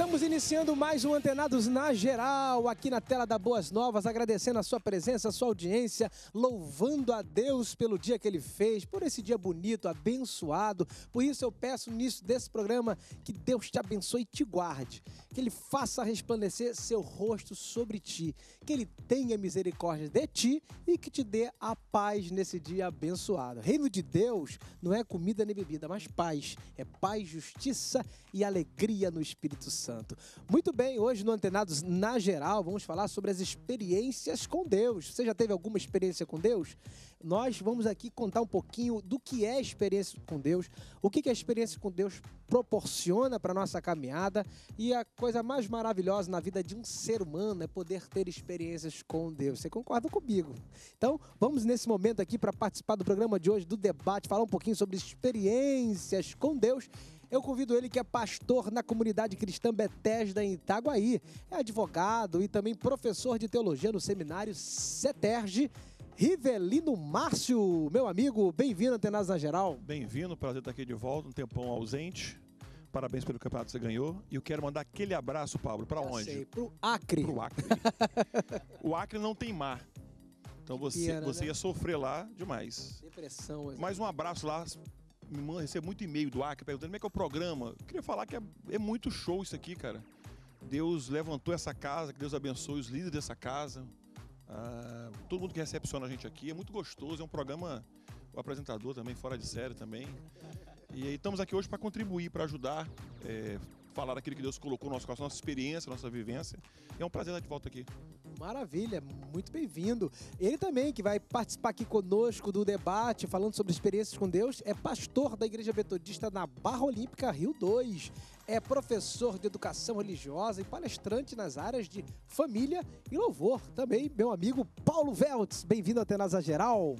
Estamos iniciando mais um Antenados na Geral, aqui na tela da Boas Novas, agradecendo a sua presença, a sua audiência, louvando a Deus pelo dia que ele fez, por esse dia bonito, abençoado. Por isso eu peço nisso desse programa que Deus te abençoe e te guarde, que ele faça resplandecer seu rosto sobre ti, que ele tenha misericórdia de ti e que te dê a paz nesse dia abençoado. Reino de Deus não é comida nem bebida, mas paz. É paz, justiça e alegria no Espírito Santo. Santo. Muito bem, hoje no Antenados na Geral vamos falar sobre as experiências com Deus. Você já teve alguma experiência com Deus? Nós vamos aqui contar um pouquinho do que é experiência com Deus, o que, que a experiência com Deus proporciona para nossa caminhada e a coisa mais maravilhosa na vida de um ser humano é poder ter experiências com Deus. Você concorda comigo? Então, vamos nesse momento aqui para participar do programa de hoje, do debate, falar um pouquinho sobre experiências com Deus eu convido ele que é pastor na comunidade cristã Betesda em Itaguaí, é advogado e também professor de teologia no seminário Seterge, Rivelino Márcio, meu amigo, bem-vindo Antenas na Geral. Bem-vindo, prazer estar aqui de volta, um tempão ausente. Parabéns pelo campeonato que você ganhou. E eu quero mandar aquele abraço, Pablo, para onde? Sei, pro Acre. Pro Acre. o Acre não tem mar. Então você, pena, você né? ia sofrer lá demais. Depressão. Mas é. um abraço lá me recebo muito e-mail do Acre perguntando como é que é o programa. Eu queria falar que é, é muito show isso aqui, cara. Deus levantou essa casa, que Deus abençoe os líderes dessa casa, ah, todo mundo que recepciona a gente aqui. É muito gostoso, é um programa, o apresentador também, fora de série também. E estamos aqui hoje para contribuir, para ajudar, é, falar aquilo que Deus colocou no nosso coração, nossa experiência, nossa vivência. É um prazer estar de volta aqui. Maravilha, muito bem-vindo. Ele também, que vai participar aqui conosco do debate, falando sobre experiências com Deus, é pastor da Igreja Metodista na Barra Olímpica Rio 2. É professor de educação religiosa e palestrante nas áreas de família e louvor. Também, meu amigo Paulo Veltz. Bem-vindo à Tenasa Geral.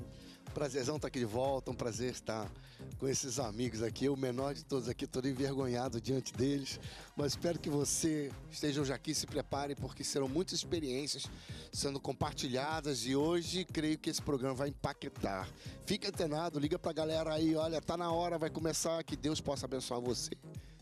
Prazerzão estar tá aqui de volta, um prazer estar com esses amigos aqui. Eu, o menor de todos aqui, todo envergonhado diante deles, mas espero que você esteja já aqui, se prepare, porque serão muitas experiências sendo compartilhadas e hoje creio que esse programa vai impactar. Fique antenado, liga pra galera aí, olha, tá na hora, vai começar, que Deus possa abençoar você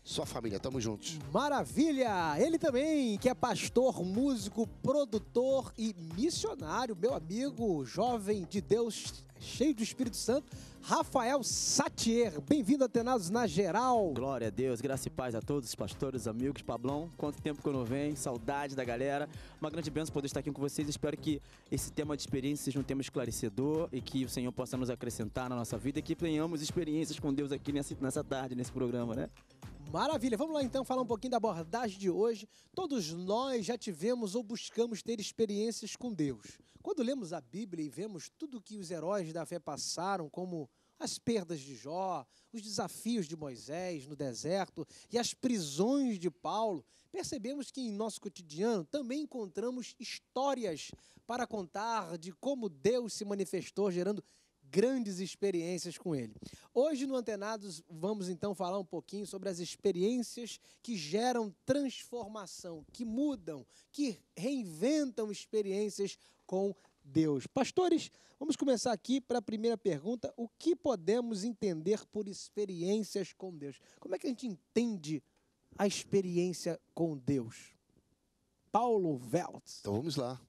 sua família. Tamo juntos. Maravilha! Ele também, que é pastor, músico, produtor e missionário, meu amigo, jovem de Deus cheio do Espírito Santo, Rafael Satier. Bem-vindo, a Tenados na geral. Glória a Deus, graça e paz a todos, pastores, amigos, Pablão. Quanto tempo que eu não venho, saudade da galera. Uma grande bênção poder estar aqui com vocês. Espero que esse tema de experiências seja um tema esclarecedor e que o Senhor possa nos acrescentar na nossa vida e que tenhamos experiências com Deus aqui nessa, nessa tarde, nesse programa, né? Maravilha, vamos lá então falar um pouquinho da abordagem de hoje. Todos nós já tivemos ou buscamos ter experiências com Deus. Quando lemos a Bíblia e vemos tudo o que os heróis da fé passaram, como as perdas de Jó, os desafios de Moisés no deserto e as prisões de Paulo, percebemos que em nosso cotidiano também encontramos histórias para contar de como Deus se manifestou, gerando grandes experiências com ele. Hoje no Antenados vamos então falar um pouquinho sobre as experiências que geram transformação, que mudam, que reinventam experiências com Deus. Pastores, vamos começar aqui para a primeira pergunta: o que podemos entender por experiências com Deus? Como é que a gente entende a experiência com Deus? Paulo Veltz. Então vamos lá.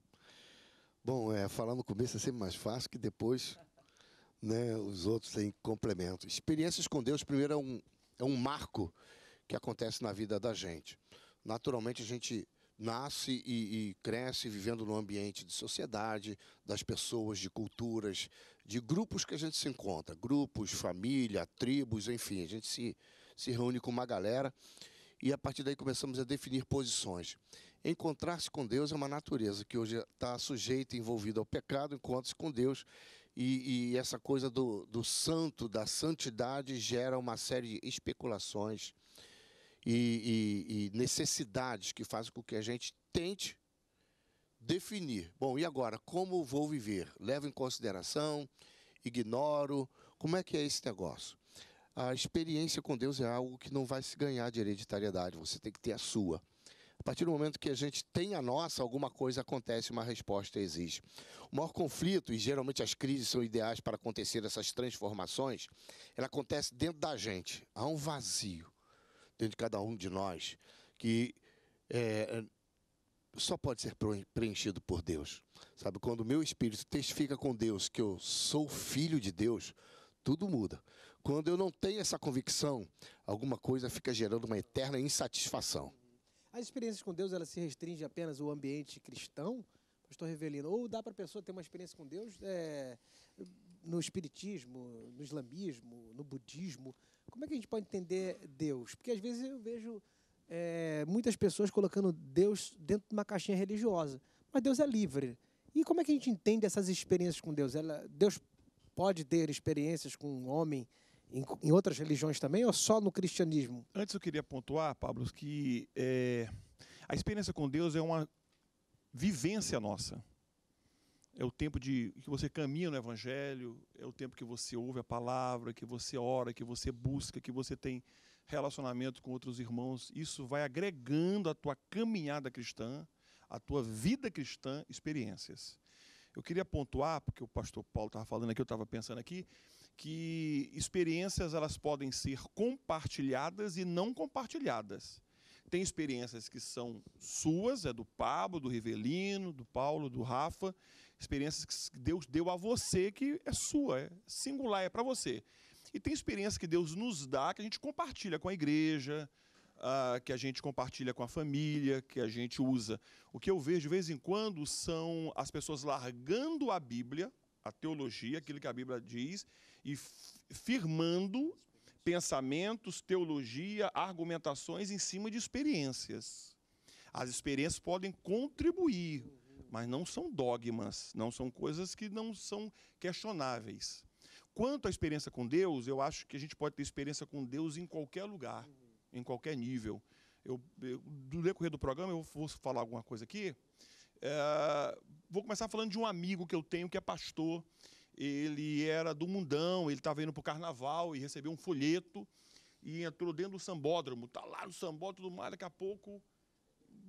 Bom, é, falar no começo é sempre mais fácil que depois né? os outros têm complemento. Experiências com Deus, primeiro, é um, é um marco que acontece na vida da gente. Naturalmente, a gente nasce e, e, cresce vivendo num ambiente de sociedade, das pessoas, de culturas, de grupos que a gente se encontra, grupos, família, tribos, enfim, a gente se, se reúne com uma galera e a partir daí começamos a definir posições. Encontrar-se com Deus é uma natureza que hoje está sujeita e envolvida ao pecado, enquanto-se com Deus e, e, essa coisa do, do santo, da santidade, gera uma série de especulações e, e, e necessidades que fazem com que a gente tente definir. Bom, e agora? Como vou viver? Levo em consideração? Ignoro? Como é que é esse negócio? A experiência com Deus é algo que não vai se ganhar de hereditariedade, você tem que ter a sua. A partir do momento que a gente tem a nossa, alguma coisa acontece, uma resposta exige. O maior conflito, e geralmente as crises são ideais para acontecer essas transformações, ela acontece dentro da gente. Há um vazio dentro de cada um de nós que é, só pode ser preenchido por Deus. Sabe, quando o meu espírito testifica com Deus que eu sou filho de Deus, tudo muda. Quando eu não tenho essa convicção, alguma coisa fica gerando uma eterna insatisfação. As experiências com Deus, elas se restringem apenas ao ambiente cristão, pastor Revelino? Ou dá para a pessoa ter uma experiência com Deus é, no espiritismo, no islamismo, no budismo? Como é que a gente pode entender Deus? Porque às vezes eu vejo é, muitas pessoas colocando Deus dentro de uma caixinha religiosa, mas Deus é livre. E como é que a gente entende essas experiências com Deus? Ela, Deus pode ter experiências com um homem em, em, outras religiões também ou só no cristianismo? Antes eu queria pontuar, Pablo, que é, a experiência com Deus é uma vivência nossa. É o tempo de que você caminha no Evangelho, é o tempo que você ouve a palavra, que você ora, que você busca, que você tem relacionamento com outros irmãos. Isso vai agregando à tua caminhada cristã, à tua vida cristã, experiências. Eu queria pontuar, porque o pastor Paulo estava falando aqui, eu estava pensando aqui, que experiências elas podem ser compartilhadas e não compartilhadas. Tem experiências que são suas, é do Pablo, do Rivelino, do Paulo, do Rafa, experiências que Deus deu a você que é sua, é singular, é para você. E tem experiências que Deus nos dá que a gente compartilha com a igreja, ah, que a gente compartilha com a família, que a gente usa. O que eu vejo de vez em quando são as pessoas largando a Bíblia, a teologia, aquilo que a Bíblia diz, e firmando pensamentos, teologia, argumentações em cima de experiências. As experiências podem contribuir, mas não são dogmas, não são coisas que não são questionáveis. Quanto à experiência com Deus, eu acho que a gente pode ter experiência com Deus em qualquer lugar, em qualquer nível. Eu, eu decorrer do programa, eu vou falar alguma coisa aqui. É, vou começar falando de um amigo que eu tenho que é pastor ele era do mundão, ele estava indo para o carnaval e recebeu um folheto e entrou dentro do sambódromo, tá lá no sambódromo, tudo mais, daqui a pouco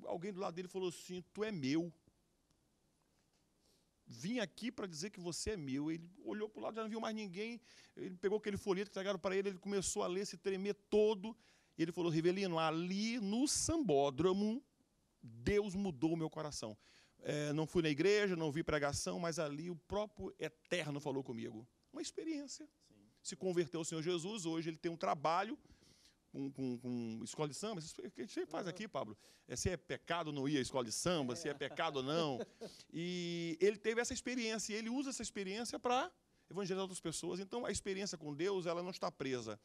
alguém do lado dele falou assim, tu é meu. Vim aqui para dizer que você é meu. Ele olhou para o lado, já não viu mais ninguém. Ele pegou aquele folheto que entregaram para ele, ele começou a ler, se tremer todo. Ele falou, Rivelino, ali no sambódromo, Deus mudou o meu coração é, não fui na igreja, não vi pregação, mas ali o próprio Eterno falou comigo. Uma experiência. Sim. Se converteu ao Senhor Jesus, hoje ele tem um trabalho com, com, com escola de samba. O que você faz aqui, Pablo? É, se é pecado não ir à escola de samba, é. se é pecado ou não. E ele teve essa experiência, e ele usa essa experiência para evangelizar outras pessoas. Então, a experiência com Deus, ela não está presa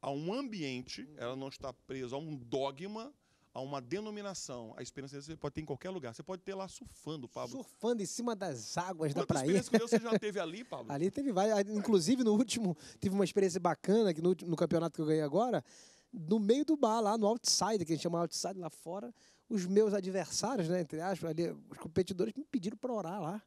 a um ambiente, uhum. ela não está presa a um dogma, a uma denominação, a experiência de você pode ter em qualquer lugar. Você pode ter lá surfando, Pablo. Surfando em cima das águas da praia. experiência com Deus você já teve ali, Pablo? ali teve várias. Inclusive, no último, tive uma experiência bacana que no, no campeonato que eu ganhei agora. No meio do bar, lá no outside, que a gente chama outside lá fora, os meus adversários, né, entre aspas, ali, os competidores me pediram para orar lá.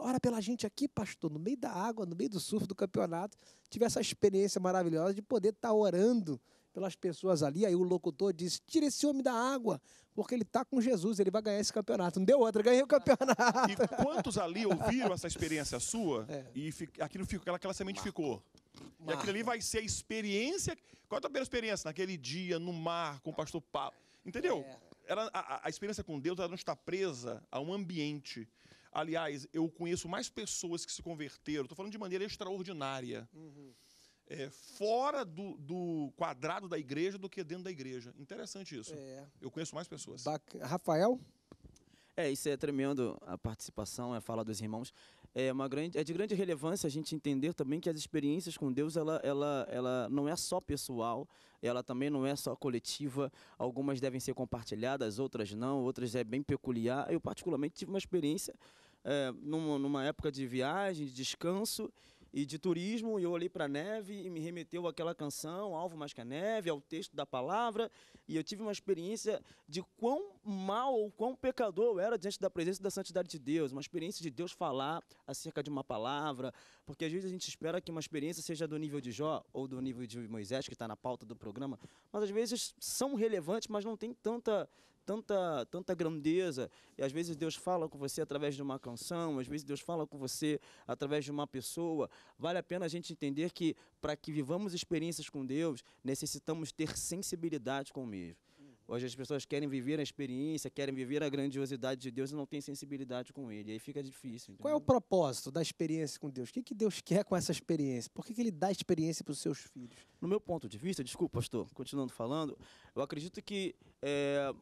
Ora pela gente aqui, pastor, no meio da água, no meio do surf do campeonato. Tive essa experiência maravilhosa de poder estar tá orando pelas pessoas ali. Aí o locutor disse: tira esse homem da água, porque ele está com Jesus, ele vai ganhar esse campeonato. Não deu outra, ganhei o campeonato. E quantos ali ouviram essa experiência sua é. e aquilo ficou, aquela, aquela semente Marco. ficou? Marco. E aquilo ali vai ser a experiência. Qual é a tua primeira experiência? Naquele dia, no mar, com o pastor Paulo. Entendeu? É. Ela, a, a experiência com Deus ela não está presa a um ambiente. Aliás, eu conheço mais pessoas que se converteram, estou falando de maneira extraordinária. Uhum é, fora do, do, quadrado da igreja do que dentro da igreja. Interessante isso. É. Eu conheço mais pessoas. Bac Rafael? É, isso é tremendo a participação, a fala dos irmãos. É, uma grande, é de grande relevância a gente entender também que as experiências com Deus, ela, ela, ela não é só pessoal, ela também não é só coletiva. Algumas devem ser compartilhadas, outras não, outras é bem peculiar. Eu particularmente tive uma experiência é, numa, numa época de viagem, de descanso, e de turismo, e eu olhei para a neve e me remeteu àquela canção, Alvo Mais que a Neve, ao texto da palavra, e eu tive uma experiência de quão mal ou quão pecador eu era diante da presença da santidade de Deus, uma experiência de Deus falar acerca de uma palavra, porque às vezes a gente espera que uma experiência seja do nível de Jó ou do nível de Moisés, que está na pauta do programa, mas às vezes são relevantes, mas não tem tanta tanta, tanta grandeza. E às vezes Deus fala com você através de uma canção, às vezes Deus fala com você através de uma pessoa. Vale a pena a gente entender que para que vivamos experiências com Deus, necessitamos ter sensibilidade com o mesmo. Uhum. Hoje as pessoas querem viver a experiência, querem viver a grandiosidade de Deus e não têm sensibilidade com Ele. Aí fica difícil. Entendeu? Qual é o propósito da experiência com Deus? O que, que Deus quer com essa experiência? Por que, que Ele dá experiência para os seus filhos? No meu ponto de vista, desculpa, pastor, continuando falando, eu acredito que é,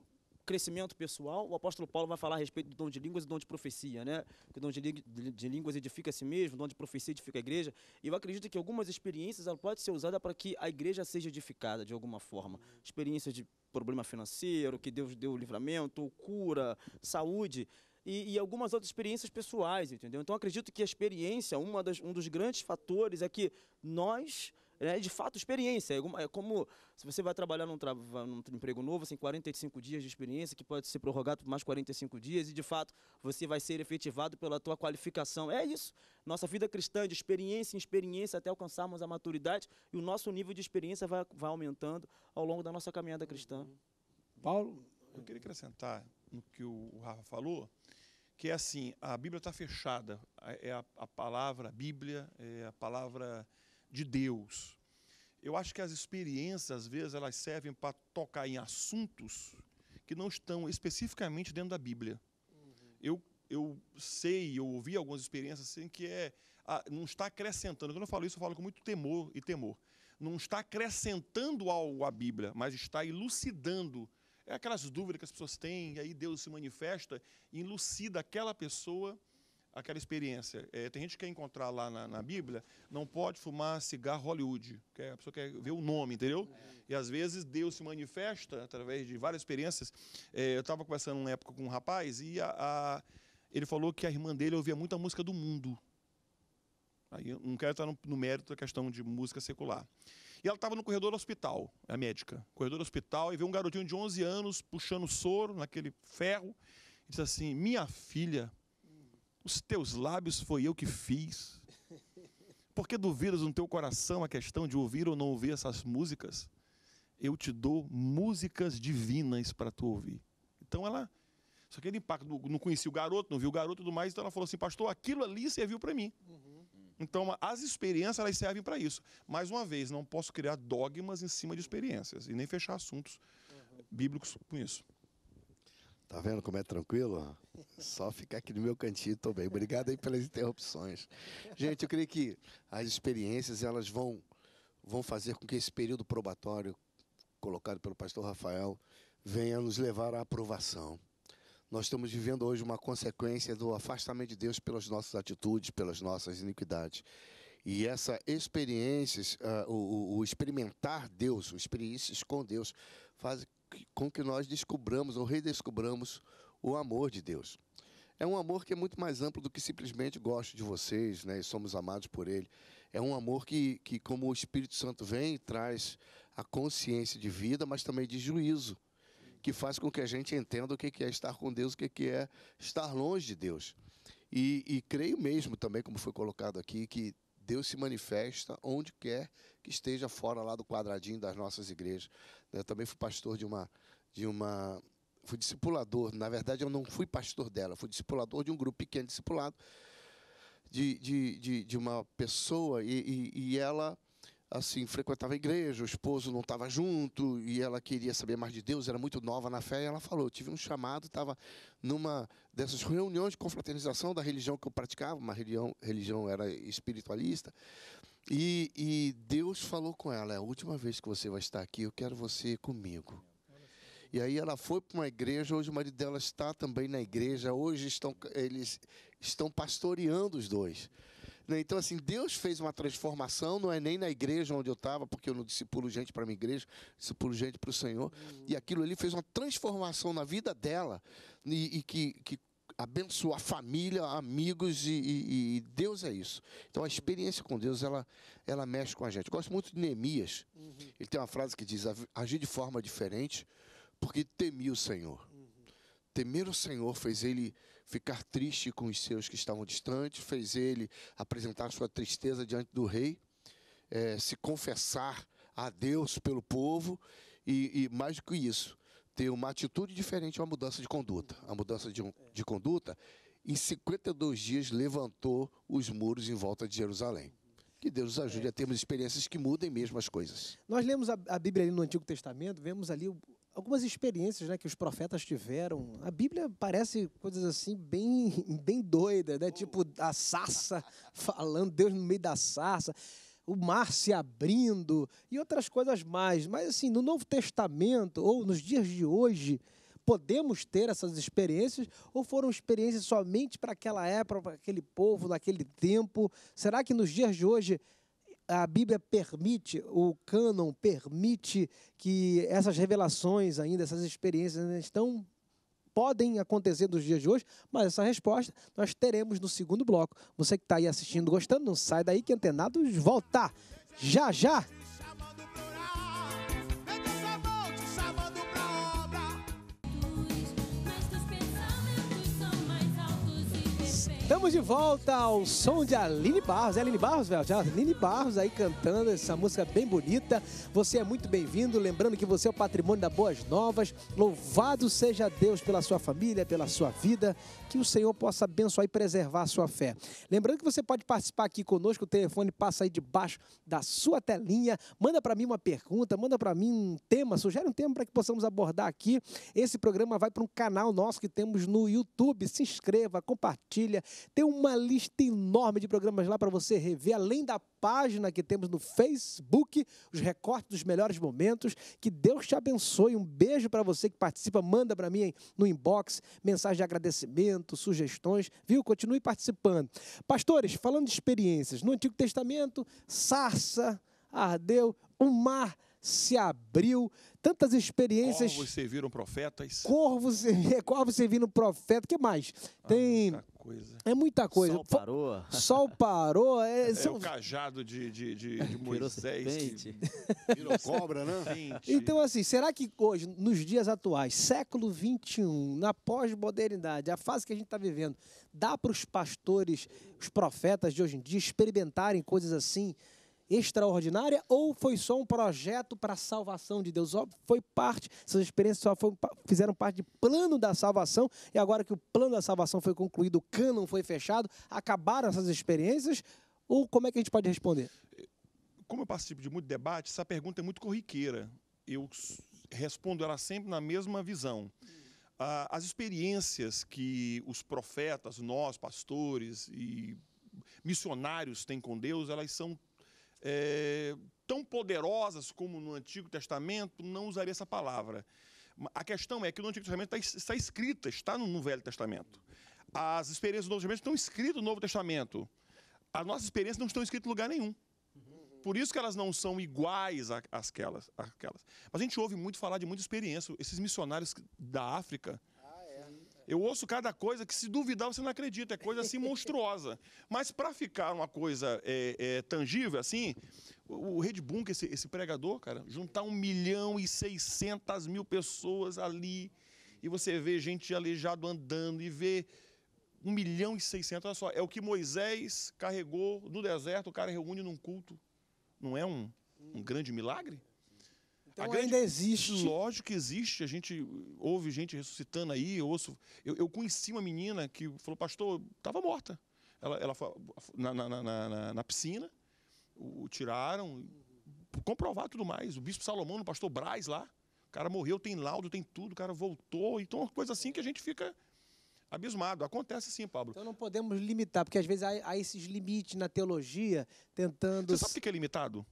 crescimento pessoal, o apóstolo Paulo vai falar a respeito do dom de línguas e do dom de profecia, né? Que o dom de, de línguas edifica a si mesmo, o dom de profecia edifica a igreja. E eu acredito que algumas experiências ela pode ser usada para que a igreja seja edificada de alguma forma. Experiências de problema financeiro, que Deus deu livramento, cura, saúde. E, e, algumas outras experiências pessoais, entendeu? Então acredito que a experiência, uma das, um dos grandes fatores é que nós né, de fato experiência. É, é como se você vai trabalhar num, tra num emprego novo, você tem 45 dias de experiência, que pode ser prorrogado por mais 45 dias, e de fato você vai ser efetivado pela tua qualificação. É isso. Nossa vida cristã, de experiência em experiência, até alcançarmos a maturidade, e o nosso nível de experiência vai, vai aumentando ao longo da nossa caminhada cristã. Uhum. Paulo, eu queria acrescentar no que o Rafa falou, que é assim, a Bíblia está fechada, é, é a, a palavra, a Bíblia, é a palavra de Deus. Eu acho que as experiências, às vezes, elas servem para tocar em assuntos que não estão especificamente dentro da Bíblia. Uhum. Eu, eu sei, eu ouvi algumas experiências assim que é, não está acrescentando. Quando eu falo isso, eu falo com muito temor e temor. Não está acrescentando algo à Bíblia, mas está elucidando. É aquelas dúvidas que as pessoas têm, e aí Deus se manifesta e elucida aquela pessoa aquela experiência. É, tem gente que quer encontrar lá na, na, Bíblia, não pode fumar cigarro Hollywood, que é, a pessoa quer ver o nome, entendeu? E às vezes Deus se manifesta através de várias experiências. É, eu estava conversando uma época com um rapaz e a, a, ele falou que a irmã dele ouvia muita música do mundo. Aí não quero estar no, no mérito da questão de música secular. E ela estava no corredor do hospital, é a médica, corredor do hospital, e vê um garotinho de 11 anos puxando soro naquele ferro. E disse assim: Minha filha os teus lábios foi eu que fiz. Por que duvidas no teu coração a questão de ouvir ou não ouvir essas músicas? Eu te dou músicas divinas para tu ouvir. Então ela. Só que ele impacto, não conhecia o garoto, não viu o garoto e tudo mais, então ela falou assim, pastor, aquilo ali serviu para mim. Uhum. Então as experiências elas servem para isso. Mais uma vez, não posso criar dogmas em cima de experiências e nem fechar assuntos uhum. bíblicos com isso. Tá vendo como é tranquilo? Só ficar aqui no meu cantinho também. Obrigado aí pelas interrupções. Gente, eu creio que as experiências elas vão vão fazer com que esse período probatório colocado pelo pastor Rafael venha nos levar à aprovação. Nós estamos vivendo hoje uma consequência do afastamento de Deus pelas nossas atitudes, pelas nossas iniquidades. E essa experiência, uh, ah, o, o, experimentar Deus, o experiências com Deus, faz com que nós descobramos ou redescobramos o amor de Deus. É um amor que é muito mais amplo do que simplesmente gosto de vocês, né? E somos amados por Ele. É um amor que, que, como o Espírito Santo vem, traz a consciência de vida, mas também de juízo, que faz com que a gente entenda o que é estar com Deus, o que é estar longe de Deus. E, e creio mesmo também, como foi colocado aqui, que Deus se manifesta onde quer que esteja fora lá do quadradinho das nossas igrejas. Eu também fui pastor de uma de uma fui discipulador, na verdade eu não fui pastor dela, fui discipulador de um grupo pequeno discipulado de, de, de, de uma pessoa e, e, e ela assim, frequentava a igreja, o esposo não estava junto e ela queria saber mais de Deus, era muito nova na fé, e ela falou: "Tive um chamado, estava numa dessas reuniões de confraternização da religião que eu praticava, uma religião, religião era espiritualista. E, e Deus falou com ela: "É a última vez que você vai estar aqui, eu quero você comigo". E aí ela foi para uma igreja, hoje o marido dela está também na igreja, hoje estão, eles estão pastoreando os dois. Né? Então, assim, Deus fez uma transformação, não é nem na igreja onde eu estava, porque eu não discipulo gente para minha igreja, discipulo gente para o Senhor. Uhum. E aquilo ali fez uma transformação na vida dela e, e que, que abençoa a família, amigos e, e, e, Deus é isso. Então a experiência com Deus ela, ela mexe com a gente. Eu gosto muito de Neemias. Uhum. Ele tem uma frase que diz: agir de forma diferente, porque temia o Senhor. Uhum. Temer o Senhor fez ele ficar triste com os seus que estavam distantes, fez ele apresentar sua tristeza diante do rei, é, se confessar a Deus pelo povo e, e, mais do que isso, ter uma atitude diferente, uma mudança de conduta. A mudança de, de conduta, em 52 dias, levantou os muros em volta de Jerusalém. Que Deus nos ajude é. a termos experiências que mudem mesmo as coisas. Nós lemos a, a Bíblia ali no Antigo Testamento, vemos ali algumas experiências né, que os profetas tiveram. A Bíblia parece coisas assim bem, bem doidas, né? tipo a sarça falando, Deus no meio da sarça, o mar se abrindo e outras coisas mais. Mas assim, no Novo Testamento ou nos dias de hoje, podemos ter essas experiências ou foram experiências somente para aquela época, para aquele povo, naquele tempo? Será que nos dias de hoje a Bíblia permite, o cânon permite que essas revelações ainda, essas experiências ainda estão podem acontecer nos dias de hoje, mas essa resposta nós teremos no segundo bloco. Você que está aí assistindo, gostando, não sai daí que antenados voltar já já. Estamos de volta ao som de Aline Barros. É Aline Barros, velho? É Aline Barros aí cantando essa música bem bonita. Você é muito bem-vindo. Lembrando que você é o patrimônio da Boas Novas. Louvado seja Deus pela sua família, pela sua vida. Que o Senhor possa abençoar e preservar a sua fé. Lembrando que você pode participar aqui conosco. O telefone passa aí debaixo da sua telinha. Manda para mim uma pergunta, manda para mim um tema. Sugere um tema para que possamos abordar aqui. Esse programa vai para um canal nosso que temos no YouTube. Se inscreva, compartilha tem uma lista enorme de programas lá para você rever, além da página que temos no Facebook, os recortes dos melhores momentos. Que Deus te abençoe. Um beijo para você que participa. Manda para mim no inbox mensagem de agradecimento, sugestões, viu? Continue participando. Pastores, falando de experiências, no Antigo Testamento, sarça ardeu, o um mar se abriu, tantas experiências. Corvos serviram profetas. Corvos, corvos serviram profeta. que mais? Ah, Tem. Ah, muita coisa. É muita coisa. Sol parou. Sol parou. É, é são... É o cajado de, de, de, de Moisés. que... Virou cobra, né? Então, assim, será que hoje, nos dias atuais, século XXI, na pós-modernidade, a fase que a gente está vivendo, dá para os pastores, os profetas de hoje em dia experimentarem coisas assim? extraordinária ou foi só um projeto para a salvação de Deus? Foi parte, essas experiências só fizeram parte do plano da salvação, e agora que o plano da salvação foi concluído, o cânon foi fechado, acabaram essas experiências? Ou como é que a gente pode responder? Como eu participo de muito debate, essa pergunta é muito corriqueira. Eu respondo ela sempre na mesma visão. As experiências que os profetas, nós, pastores e missionários têm com Deus, elas são é, tão poderosas como no Antigo Testamento, não usaria essa palavra. A questão é que no Antigo Testamento tá está, escrita, está no, Velho Testamento. As experiências do Novo Testamento estão escritas no Novo Testamento. As nossas experiências não estão escritas em lugar nenhum. Por isso que elas não são iguais às àquelas. Mas a gente ouve muito falar de muita experiência. Esses missionários da África eu ouço cada coisa que, se duvidar, você não acredita. É coisa assim monstruosa. Mas para ficar uma coisa é, é, tangível, assim, o, o Red Bull, esse, esse pregador, cara, juntar um milhão e seiscentas mil pessoas ali e você vê gente aleijado andando e vê um milhão e seiscentos. Olha só, é o que Moisés carregou no deserto, o cara reúne num culto. Não é um, um grande milagre? Então a grande, ainda existe. Lógico que existe. A gente ouve gente ressuscitando aí. Eu, ouço, eu, eu conheci uma menina que falou, pastor, estava morta. Ela, ela foi na, na, na, na, na piscina, o, tiraram, comprovar tudo mais. O bispo Salomão, o pastor Braz lá. O cara morreu, tem laudo, tem tudo, o cara voltou. Então, é uma coisa assim que a gente fica abismado. Acontece sim, Pablo. Então não podemos limitar, porque às vezes há, há esses limites na teologia tentando. Você sabe o que é limitado?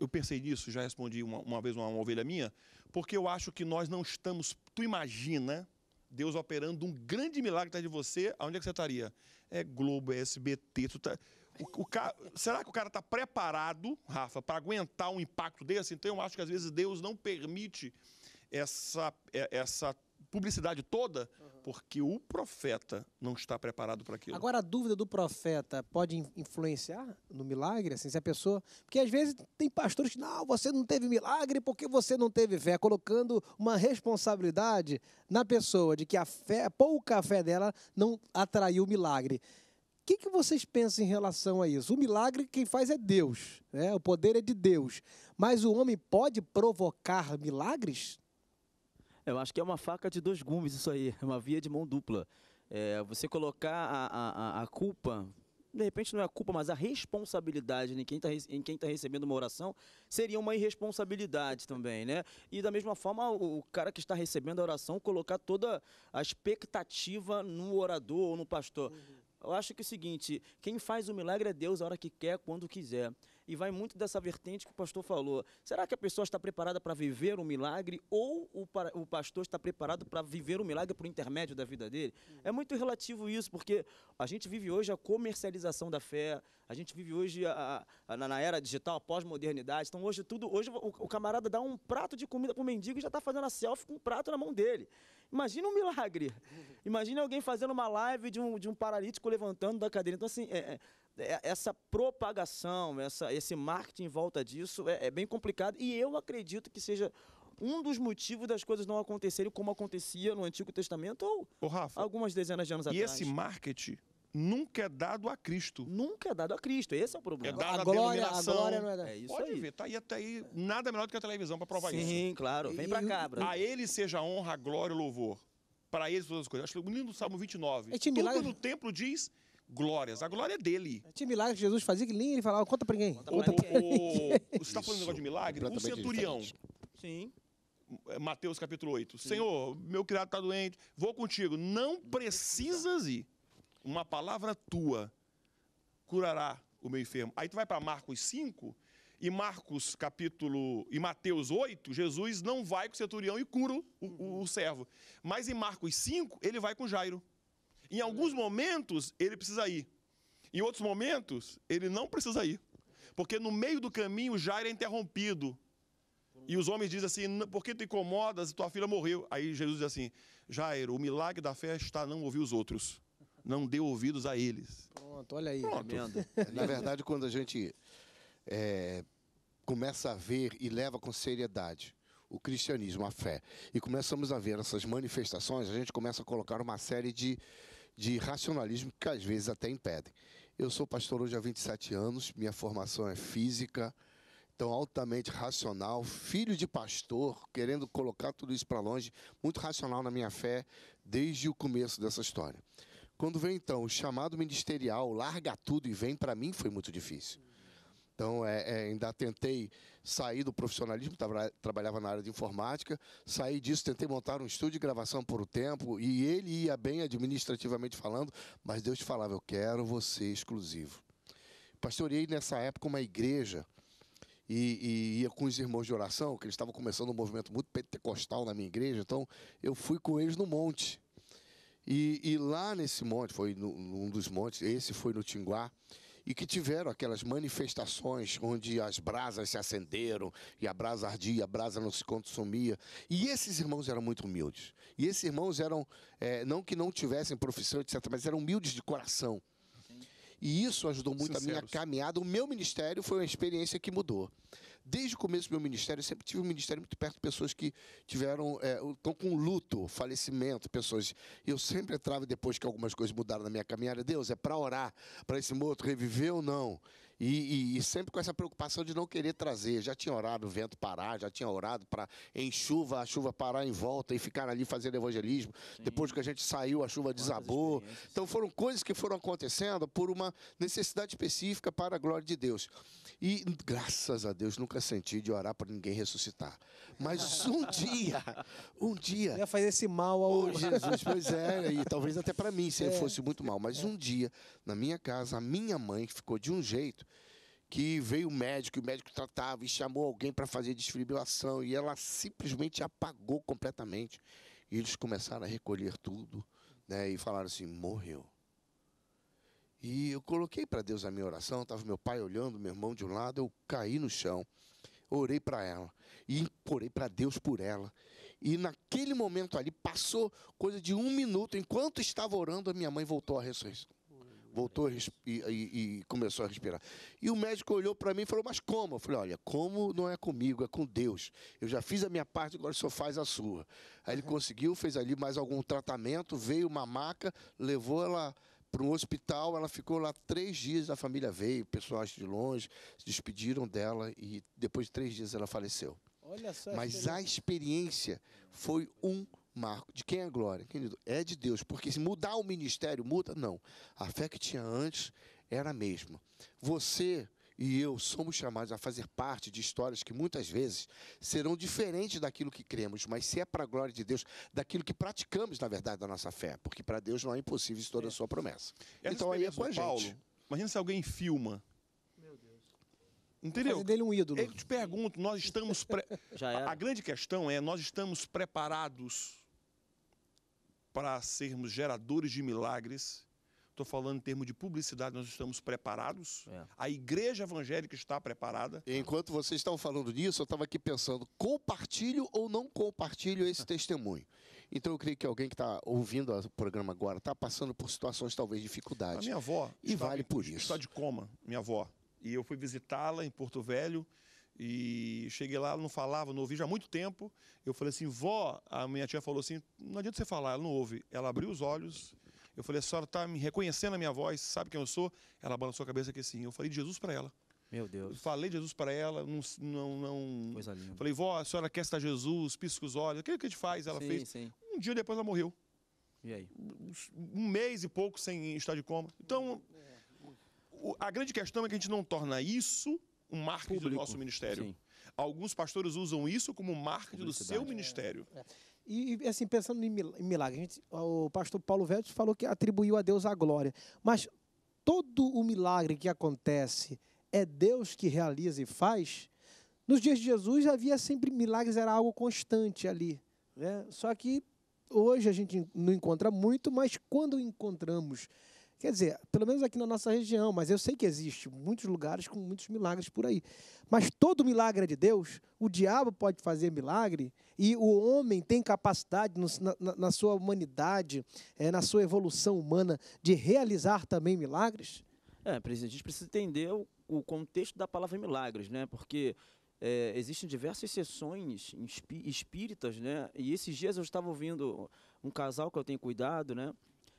eu pensei nisso, já respondi uma, uma vez uma, uma ovelha minha, porque eu acho que nós não estamos. Tu imagina Deus operando um grande milagre atrás de você, aonde é que você estaria? É Globo, é SBT, tu tá. O, o cara, será que o cara está preparado, Rafa, para aguentar um impacto desse? Então eu acho que às vezes Deus não permite essa, é, essa publicidade toda, uhum. porque o profeta não está preparado para aquilo. Agora, a dúvida do profeta pode influenciar no milagre? Assim, se a pessoa. Porque às vezes tem pastores que, não, você não teve milagre porque você não teve fé, colocando uma responsabilidade na pessoa de que a fé, pouca fé dela não atraiu o milagre. O que, que vocês pensam em relação a isso? O milagre quem faz é Deus, né? o poder é de Deus. Mas o homem pode provocar milagres? Eu acho que é uma faca de dois gumes isso aí, uma via de mão dupla. É, você colocar a, a, a culpa de repente não é a culpa, mas a responsabilidade em quem está tá recebendo uma oração seria uma irresponsabilidade também, né? E da mesma forma, o, o cara que está recebendo a oração colocar toda a expectativa no orador ou no pastor. Uhum. Eu acho que é o seguinte, quem faz o milagre é Deus a hora que quer, quando quiser e vai muito dessa vertente que o pastor falou. Será que a pessoa está preparada para viver um milagre ou o, o pastor está preparado para viver um milagre por intermédio da vida dele? É muito relativo isso, porque a gente vive hoje a comercialização da fé, a gente vive hoje a, a, a, na era digital, a pós-modernidade. Então hoje tudo, hoje o, o camarada dá um prato de comida para o mendigo e já está fazendo a selfie com um prato na mão dele. Imagina um milagre. Imagina alguém fazendo uma live de um, de um paralítico levantando da cadeira. Então, assim, é, é é, essa propagação, essa, esse marketing em volta disso é, é bem complicado e eu acredito que seja um dos motivos das coisas não acontecerem como acontecia no Antigo Testamento ou Ô, Rafa, algumas dezenas de anos e atrás. E esse marketing nunca é dado a Cristo. Nunca é dado a Cristo, esse é o problema. É dado a, a glória, A glória não é, dado. é isso Pode aí. ver, tá aí até aí, nada melhor do que a televisão para provar Sim, isso. Sim, claro, vem para cá. Bruno. A ele seja honra, glória e louvor. Para eles todas as coisas. Acho lindo o Salmo 29. É Tudo no templo diz glórias. A glória é dele. É, tinha milagre que Jesus fazia que linha ele falava, conta pra ninguém. Conta pra ninguém. você está falando um negócio de milagre? Um centurião. Sim. É, Mateus capítulo 8. Sim. Senhor, meu criado está doente, vou contigo. Não precisas ir. Uma palavra tua curará o meu enfermo. Aí tu vai para Marcos 5 e Marcos capítulo e Mateus 8, Jesus não vai com o centurião e cura o, o, o servo. Mas em Marcos 5, ele vai com Jairo. Em alguns momentos, ele precisa ir. Em outros momentos, ele não precisa ir. Porque no meio do caminho, Jairo é interrompido. E os homens dizem assim: por que te incomodas? Tua filha morreu. Aí Jesus diz assim: Jairo, o milagre da fé está não ouvir os outros. Não dê ouvidos a eles. Pronto, olha aí. Pronto. Tá Na verdade, quando a gente é, começa a ver e leva com seriedade o cristianismo, a fé, e começamos a ver essas manifestações, a gente começa a colocar uma série de de racionalismo que às vezes até impedem. Eu sou pastor hoje há 27 anos, minha formação é física, então altamente racional, filho de pastor, querendo colocar tudo isso para longe, muito racional na minha fé desde o começo dessa história. Quando vem então o chamado ministerial, larga tudo e vem, para mim foi muito difícil. Então, é, é, ainda tentei sair do profissionalismo, Tava trabalhava na área de informática, saí disso, tentei montar um estúdio de gravação por um tempo, e ele ia bem administrativamente falando, mas Deus falava, eu quero você exclusivo. Pastorei nessa época uma igreja, e, e, ia com os irmãos de oração, que eles estavam começando um movimento muito pentecostal na minha igreja, então eu fui com eles no monte. E, e lá nesse monte, foi um num dos montes, esse foi no Tinguá, e que tiveram aquelas manifestações onde as brasas se acenderam e a brasa ardia, a brasa não se consumia. E esses irmãos eram muito humildes. E esses irmãos eram, é, não que não tivessem profissão, etc., mas eram humildes de coração. E isso ajudou muito Sinceros. a minha caminhada. O meu ministério foi uma experiência que mudou desde o começo do meu ministério, eu sempre tive um ministério muito perto de pessoas que tiveram, é, estão com luto, falecimento, pessoas. Eu sempre entrava depois que algumas coisas mudaram na minha caminhada. Deus, é para orar, para esse morto reviver ou não? E, e, e, sempre com essa preocupação de não querer trazer. Já tinha orado o vento parar, já tinha orado para em chuva, a chuva parar em volta e ficar ali fazendo evangelismo. Sim. Depois que a gente saiu, a chuva Quantas desabou. Então foram coisas que foram acontecendo por uma necessidade específica para a glória de Deus. E graças a Deus nunca senti de orar para ninguém ressuscitar. Mas um dia, um dia. Ia fazer esse mal ao oh, Jesus, pois é, e talvez até para mim, se é. fosse muito mal. Mas um dia, na minha casa, a minha mãe, que ficou de um jeito, que veio o médico, e o médico tratava e chamou alguém para fazer desfibrilação e ela simplesmente apagou completamente. E eles começaram a recolher tudo, né, e falaram assim: "Morreu". E eu coloquei para Deus a minha oração, estava meu pai olhando, meu irmão de um lado, eu caí no chão, orei para ela e orei para Deus por ela. E naquele momento ali, passou coisa de um minuto, enquanto estava orando, a minha mãe voltou à ressurreição. Voltou e, e, e, começou a respirar. E o médico olhou para mim e falou: Mas como? Eu falei: Olha, como não é comigo, é com Deus. Eu já fiz a minha parte, agora só faz a sua. Aí ele conseguiu, fez ali mais algum tratamento, veio uma maca, levou ela para um hospital. Ela ficou lá três dias. A família veio, pessoas de longe se despediram dela e depois de três dias ela faleceu. Olha só Mas a experiência foi um Marco, de quem é a glória? Querido, é de Deus. Porque se mudar o ministério, muda? Não. A fé que tinha antes era a mesma. Você e eu somos chamados a fazer parte de histórias que muitas vezes serão diferentes daquilo que cremos, mas se é para a glória de Deus, daquilo que praticamos, na verdade, da nossa fé. Porque para Deus não é impossível isso toda a é. sua promessa. É. Então aí é com a Paulo, gente. Imagina se alguém filma. Meu Deus. Entendeu? dele um ídolo. Eu te pergunto, nós estamos. Pre... Já A grande questão é, nós estamos preparados para sermos geradores de milagres. Estou falando em termos de publicidade, nós estamos preparados. É. A igreja evangélica está preparada. Enquanto vocês estavam falando disso, eu estava aqui pensando: compartilho ou não compartilho esse testemunho? Então eu creio que alguém que está ouvindo o programa agora está passando por situações talvez dificuldades. A minha avó. E vale por isso. Está de coma, minha avó. E eu fui visitá-la em Porto Velho e cheguei lá, ela não falava, não ouvia já há muito tempo. Eu falei assim, vó, a minha tia falou assim, não adianta você falar, ela não ouve. Ela abriu os olhos, eu falei, a senhora está me reconhecendo a minha voz, sabe quem eu sou? Ela balançou a cabeça que sim. Eu falei de Jesus para ela. Meu Deus. Eu falei de Jesus para ela, não, não, não... Coisa linda. Falei, vó, a senhora quer estar Jesus, pisca os olhos, o que a gente faz? Ela sim, fez. Sim. Um dia depois ela morreu. E aí? Um mês e pouco sem estar de coma. Então, é. a grande questão é que a gente não torna isso um marketing Público. do nosso ministério. Sim. Alguns pastores usam isso como marketing do seu ministério. É, é. E, assim, pensando em milagre, gente, o pastor Paulo Veltes falou que atribuiu a Deus a glória. Mas todo o milagre que acontece é Deus que realiza e faz. Nos dias de Jesus havia sempre milagres, era algo constante ali. Né? Só que hoje a gente não encontra muito, mas quando encontramos Quer dizer, pelo menos aqui na nossa região, mas eu sei que existe muitos lugares com muitos milagres por aí. Mas todo milagre é de Deus, o diabo pode fazer milagre e o homem tem capacidade na, na sua humanidade, é, na sua evolução humana, de realizar também milagres? É, presidente, a gente precisa entender o, o contexto da palavra milagres, né? Porque é, existem diversas sessões espí espíritas, né? E esses dias eu estava ouvindo um casal que eu tenho cuidado, né?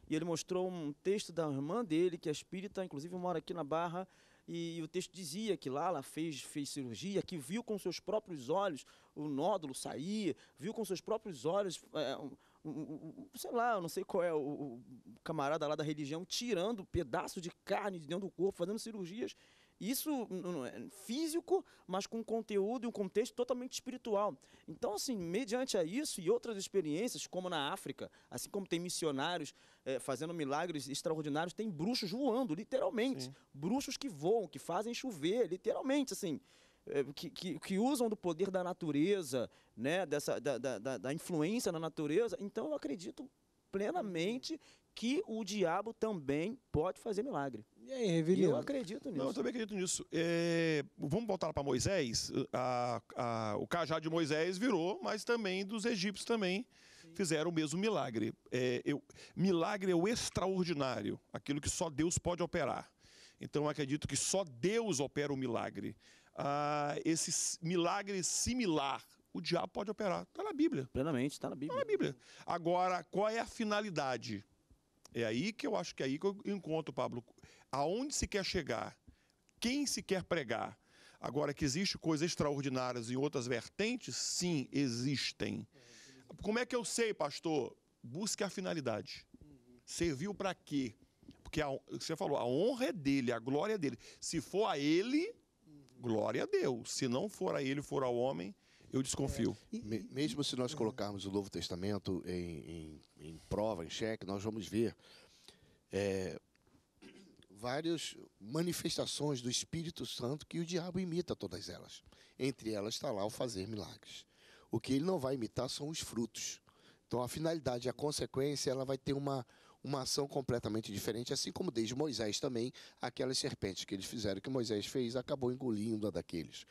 e ele mostrou um texto da irmã dele, que é espírita, inclusive mora aqui na Barra, e, o texto dizia que lá ela fez, fez cirurgia, que viu com seus próprios olhos o nódulo sair, viu com seus próprios olhos, é, um, um, um, sei lá, eu não sei qual é o, o, camarada lá da religião, tirando pedaço de carne de dentro do corpo, fazendo cirurgias isso é, físico, mas com conteúdo e um contexto totalmente espiritual. Então, assim, mediante a isso e outras experiências, como na África, assim como tem missionários é, fazendo milagres extraordinários, tem bruxos voando, literalmente. Sim. Bruxos que voam, que fazem chover, literalmente, assim. É, que, que, que, usam do poder da natureza, né, dessa, da, da, da influência na natureza. Então eu acredito uhum. plenamente que o diabo também pode fazer milagre. E aí, Revelino? Eu acredito nisso. Não, eu também acredito nisso. É, vamos voltar para Moisés. A, a, o cajado de Moisés virou, mas também dos egípcios também Sim. fizeram o mesmo milagre. É, eu, milagre é o extraordinário, aquilo que só Deus pode operar. Então eu acredito que só Deus opera o milagre. Ah, esse milagre similar o diabo pode operar. Está na Bíblia. Plenamente, está na Bíblia. Está na Bíblia. Agora, qual é a finalidade? É aí que eu acho que é aí que eu encontro, Pablo, aonde se quer chegar, quem se quer pregar. Agora, que existe coisas extraordinárias em outras vertentes, sim, existem. Como é que eu sei, pastor? Busque a finalidade. Serviu para quê? Porque a, você falou, a honra é dele, a glória é dele. Se for a ele, glória a Deus. Se não for a ele, for ao homem, eu desconfio. É. E, Me, mesmo se nós colocarmos o Novo Testamento em, em, em prova, em xeque, nós vamos ver é, várias manifestações do Espírito Santo que o diabo imita todas elas. Entre elas está lá o fazer milagres. O que ele não vai imitar são os frutos. Então a finalidade, a consequência, ela vai ter uma, uma ação completamente diferente, assim como desde Moisés também, aquelas serpentes que eles fizeram, que Moisés fez, acabou engolindo a daqueles.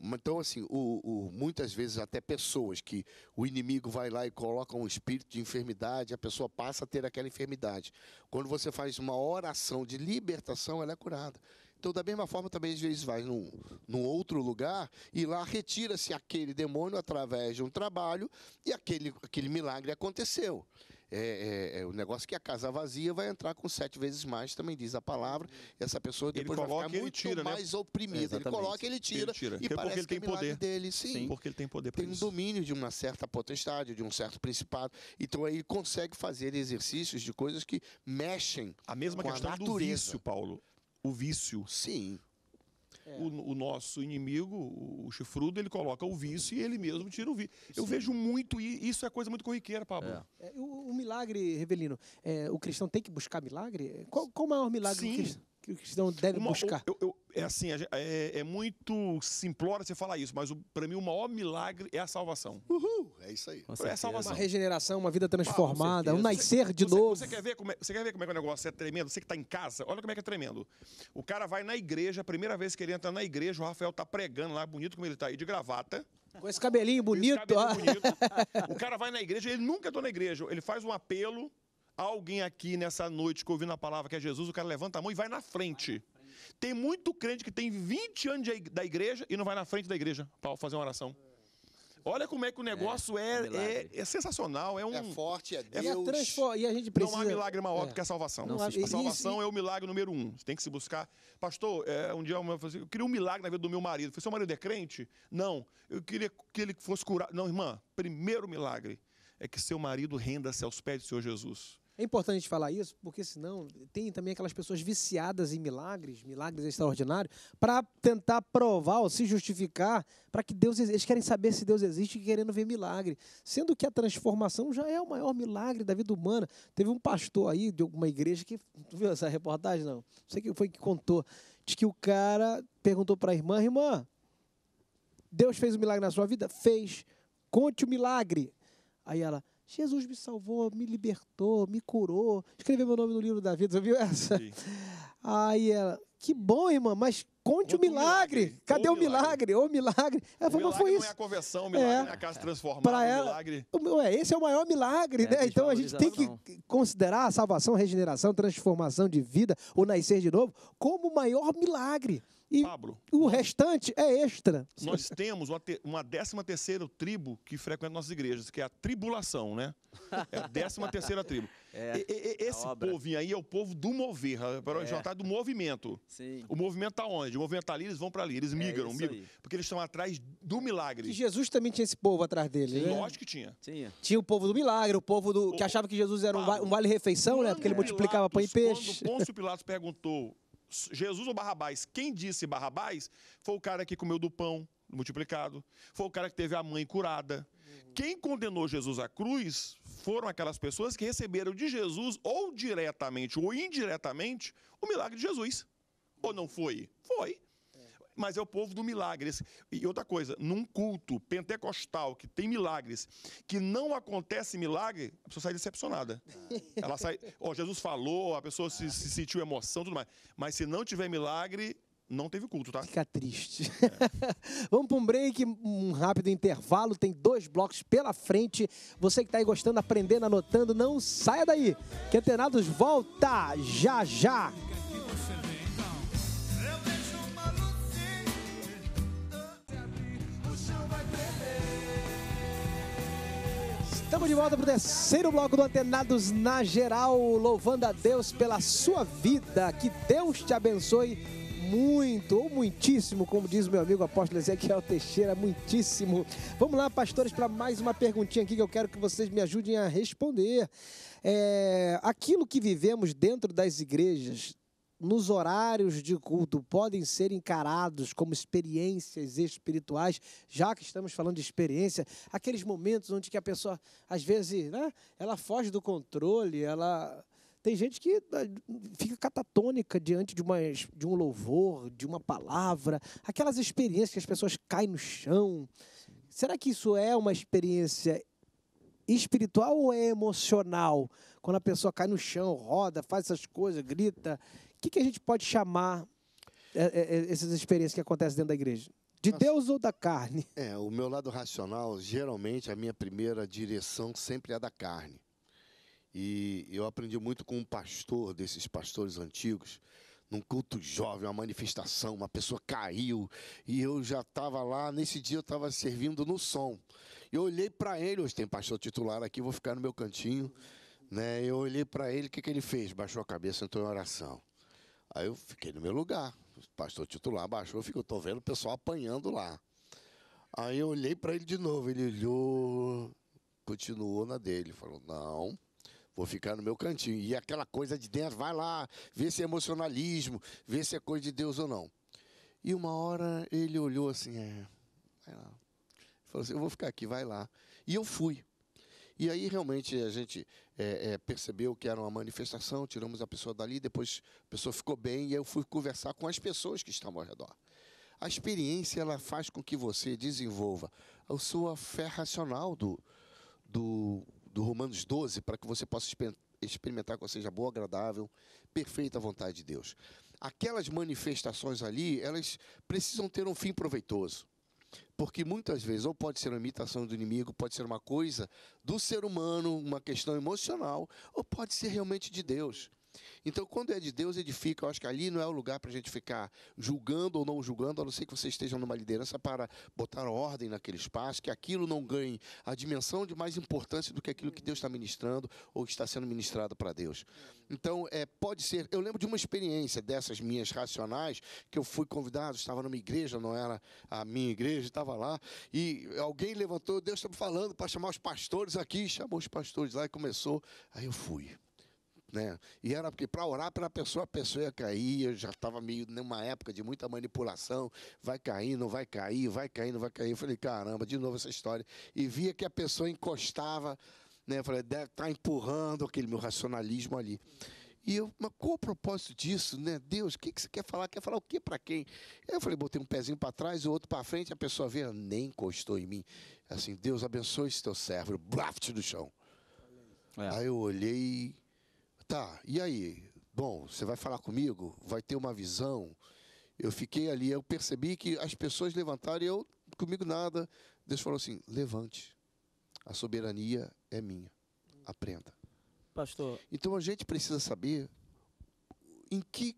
Então, assim, o, o, muitas vezes até pessoas que o inimigo vai lá e coloca um espírito de enfermidade, a pessoa passa a ter aquela enfermidade. Quando você faz uma oração de libertação, ela é curada. Então, da mesma forma, também às vezes vai num, num outro lugar e lá retira-se aquele demônio através de um trabalho e aquele, aquele milagre aconteceu é, é, é, o negócio que a casa vazia vai entrar com sete vezes mais, também diz a palavra. essa pessoa depois ele coloca, vai ficar muito tira, né? mais né? oprimida. ele coloca, ele tira. Ele tira. E Até parece é ele que é tem poder dele, sim. sim. Porque ele tem poder Tem um isso. domínio de uma certa potestade, de um certo principado. Então aí ele consegue fazer exercícios de coisas que mexem. A mesma com questão a natureza. do vício, Paulo. O vício. Sim. É. O, o, nosso inimigo, o chifrudo, ele coloca o vice e ele mesmo tira o vice. Eu vejo muito, isso é coisa muito corriqueira, Pablo. É. é o, o milagre, Revelino, é, o cristão tem que buscar milagre? Qual, qual o maior milagre Sim. do cristão? que o cristão deve uma, buscar? Eu, eu, é assim, é, é muito simplório você falar isso, mas para mim o maior milagre é a salvação. Uhul, é isso aí. É a salvação. Uma regeneração, uma vida ah, transformada, ah, um nascer de você, novo. Você quer, ver como é, você quer ver como é que o negócio é tremendo? Você que está em casa, olha como é que é tremendo. O cara vai na igreja, a primeira vez que ele entra na igreja, o Rafael tá pregando lá, bonito como ele tá aí, de gravata. Com esse cabelinho bonito. Esse cabelinho bonito. o cara vai na igreja, ele nunca entrou na igreja, ele faz um apelo alguém aqui nessa noite que ouvindo a palavra que é Jesus, o cara levanta a mão e vai na frente. Tem muito crente que tem 20 anos de, da igreja e não vai na frente da igreja para fazer uma oração. Olha como é que o é, negócio é, é, é, é sensacional, é um é forte, é, é Deus. É transform... E a gente precisa... Não há milagre maior é. do que a salvação. Não, a salvação é o milagre número um. Você tem que se buscar. Pastor, um dia eu, falei, assim, eu queria um milagre na vida do meu marido. Eu falei, seu marido é crente? Não. Eu queria que ele fosse curado. Não, irmã, primeiro milagre é que seu marido renda-se aos pés do Senhor Jesus. É importante falar isso, porque senão tem também aquelas pessoas viciadas em milagres, milagres extraordinários, para tentar provar ou se justificar para que Deus eles querem saber se Deus existe e querendo ver milagre, sendo que a transformação já é o maior milagre da vida humana. Teve um pastor aí de alguma igreja que tu viu essa reportagem não? Não sei quem foi que contou, de que o cara perguntou para a irmã, irmã, Deus fez um milagre na sua vida? Fez. Conte o milagre. Aí ela, Jesus me salvou, me libertou, me curou, escreveu meu nome no livro da vida, você viu essa? Sim. Aí ela, que bom, irmã, mas conte o milagre. milagre. Cadê o, o milagre? O milagre. Ela falou, milagre foi isso. Não é a conversão, o milagre é, é casa transformada, pra ela, milagre. Ué, esse é o maior milagre, é, né? Então a gente tem que considerar a salvação, regeneração, transformação de vida, o nascer de novo, como o maior milagre. E Pablo, o restante é extra. Nós temos uma, te, uma décima terceira tribo que frequenta nossas igrejas, que é a tribulação, né? É a décima terceira tribo. É, e, e, esse povinho aí é o povo do mover, para é. é. Tá do movimento. Sim. O movimento está onde? O movimento está ali, eles vão para ali, eles migram, é migram porque eles estão atrás do milagre. E Jesus também tinha esse povo atrás dele, Sim. né? Lógico que tinha. tinha. Tinha o povo do milagre, o povo do, o, que achava que Jesus era Pablo, um vale-refeição, um vale né? Porque ele multiplicava pão e peixe. Quando Pôncio Pilatos perguntou Jesus ou Barrabás? Quem disse Barrabás foi o cara que comeu do pão multiplicado, foi o cara que teve a mãe curada. Quem condenou Jesus à cruz foram aquelas pessoas que receberam de Jesus, ou diretamente ou indiretamente, o milagre de Jesus. Ou não foi? Foi mas é o povo do milagres. E outra coisa, num culto pentecostal que tem milagres, que não acontece milagre, a pessoa sai decepcionada. Ah. Ela sai, ó, oh, Jesus falou, a pessoa se, se sentiu emoção, tudo mais. Mas se não tiver milagre, não teve culto, tá? Fica triste. É. Vamos para um break, um rápido intervalo. Tem dois blocos pela frente. Você que está aí gostando, aprendendo, anotando, não saia daí. Que Antenados volta já já. Estamos de volta para o terceiro bloco do Antenados na Geral, louvando a Deus pela sua vida. Que Deus te abençoe muito, ou muitíssimo, como diz meu amigo apóstolo Ezequiel Teixeira, muitíssimo. Vamos lá, pastores, para mais uma perguntinha aqui que eu quero que vocês me ajudem a responder. É, aquilo que vivemos dentro das igrejas nos horários de culto podem ser encarados como experiências espirituais, já que estamos falando de experiência, aqueles momentos onde que a pessoa, às vezes, né, ela foge do controle, ela tem gente que ah, fica catatônica diante de, uma, de um louvor, de uma palavra, aquelas experiências que as pessoas caem no chão. Será que isso é uma experiência espiritual ou é emocional? Quando a pessoa cai no chão, roda, faz essas coisas, grita, que, que a gente pode chamar é, é, é, essas experiências que acontecem dentro da igreja? De Deus ou da carne? É, o meu lado racional, geralmente, a minha primeira direção sempre é da carne. E eu aprendi muito com um pastor, desses pastores antigos, num culto jovem, uma manifestação, uma pessoa caiu, e eu já estava lá, nesse dia eu estava servindo no som. Eu olhei para ele, hoje tem pastor titular aqui, vou ficar no meu cantinho. Né? Eu olhei para ele, o que, que ele fez? Baixou a cabeça, entrou em oração. Aí eu fiquei no meu lugar. O pastor titular baixou, ficou, tô vendo o pessoal apanhando lá. Aí eu olhei para ele de novo, ele olhou, continuou na dele, falou: "Não, vou ficar no meu cantinho". E aquela coisa de dentro, vai lá, vê se é emocionalismo, vê se é coisa de Deus ou não. E uma hora ele olhou assim, é, vai lá. falou assim: "Eu vou ficar aqui, vai lá". E eu fui. E aí realmente a gente é, é, percebeu que era uma manifestação, tiramos a pessoa dali, depois a pessoa ficou bem e eu fui conversar com as pessoas que estavam ao redor. A experiência ela faz com que você desenvolva a sua fé racional do, do, do Romanos 12 para que você possa experimentar que seja boa, agradável, perfeita vontade de Deus. Aquelas manifestações ali, elas precisam ter um fim proveitoso. Porque muitas vezes, ou pode ser uma imitação do inimigo, pode ser uma coisa do ser humano, uma questão emocional, ou pode ser realmente de Deus. Então, quando é de Deus, edifica. Eu acho que ali não é o lugar para a gente ficar julgando ou não julgando, a não ser que você esteja numa liderança para botar ordem naquele espaço, que aquilo não ganhe a dimensão de mais importância do que aquilo que Deus está ministrando ou que está sendo ministrado para Deus. Então, é, pode ser. Eu lembro de uma experiência dessas minhas racionais, que eu fui convidado, estava numa igreja, não era a minha igreja, estava lá, e alguém levantou, Deus tá me falando para chamar os pastores aqui, chamou os pastores lá e começou. Aí eu fui. Né? E era porque para orar para a pessoa, a pessoa ia cair, eu já estava meio numa época de muita manipulação, vai cair, não vai cair, vai cair, não vai cair. Eu falei, caramba, de novo essa história. E via que a pessoa encostava, né? Eu falei, tá empurrando aquele meu racionalismo ali. E eu, mas qual o propósito disso, né? Deus, o que, que você quer falar? Quer falar o que para quem? Eu falei, botei um pezinho para trás, o outro para frente, a pessoa veio, nem encostou em mim. Assim, Deus abençoe esse teu servo, blaft do chão. É. Aí eu olhei Tá, e aí? Bom, você vai falar comigo? Vai ter uma visão? Eu fiquei ali, eu percebi que as pessoas levantaram e eu, comigo nada. Deus falou assim: levante. A soberania é minha. Aprenda. Pastor. Então a gente precisa saber em que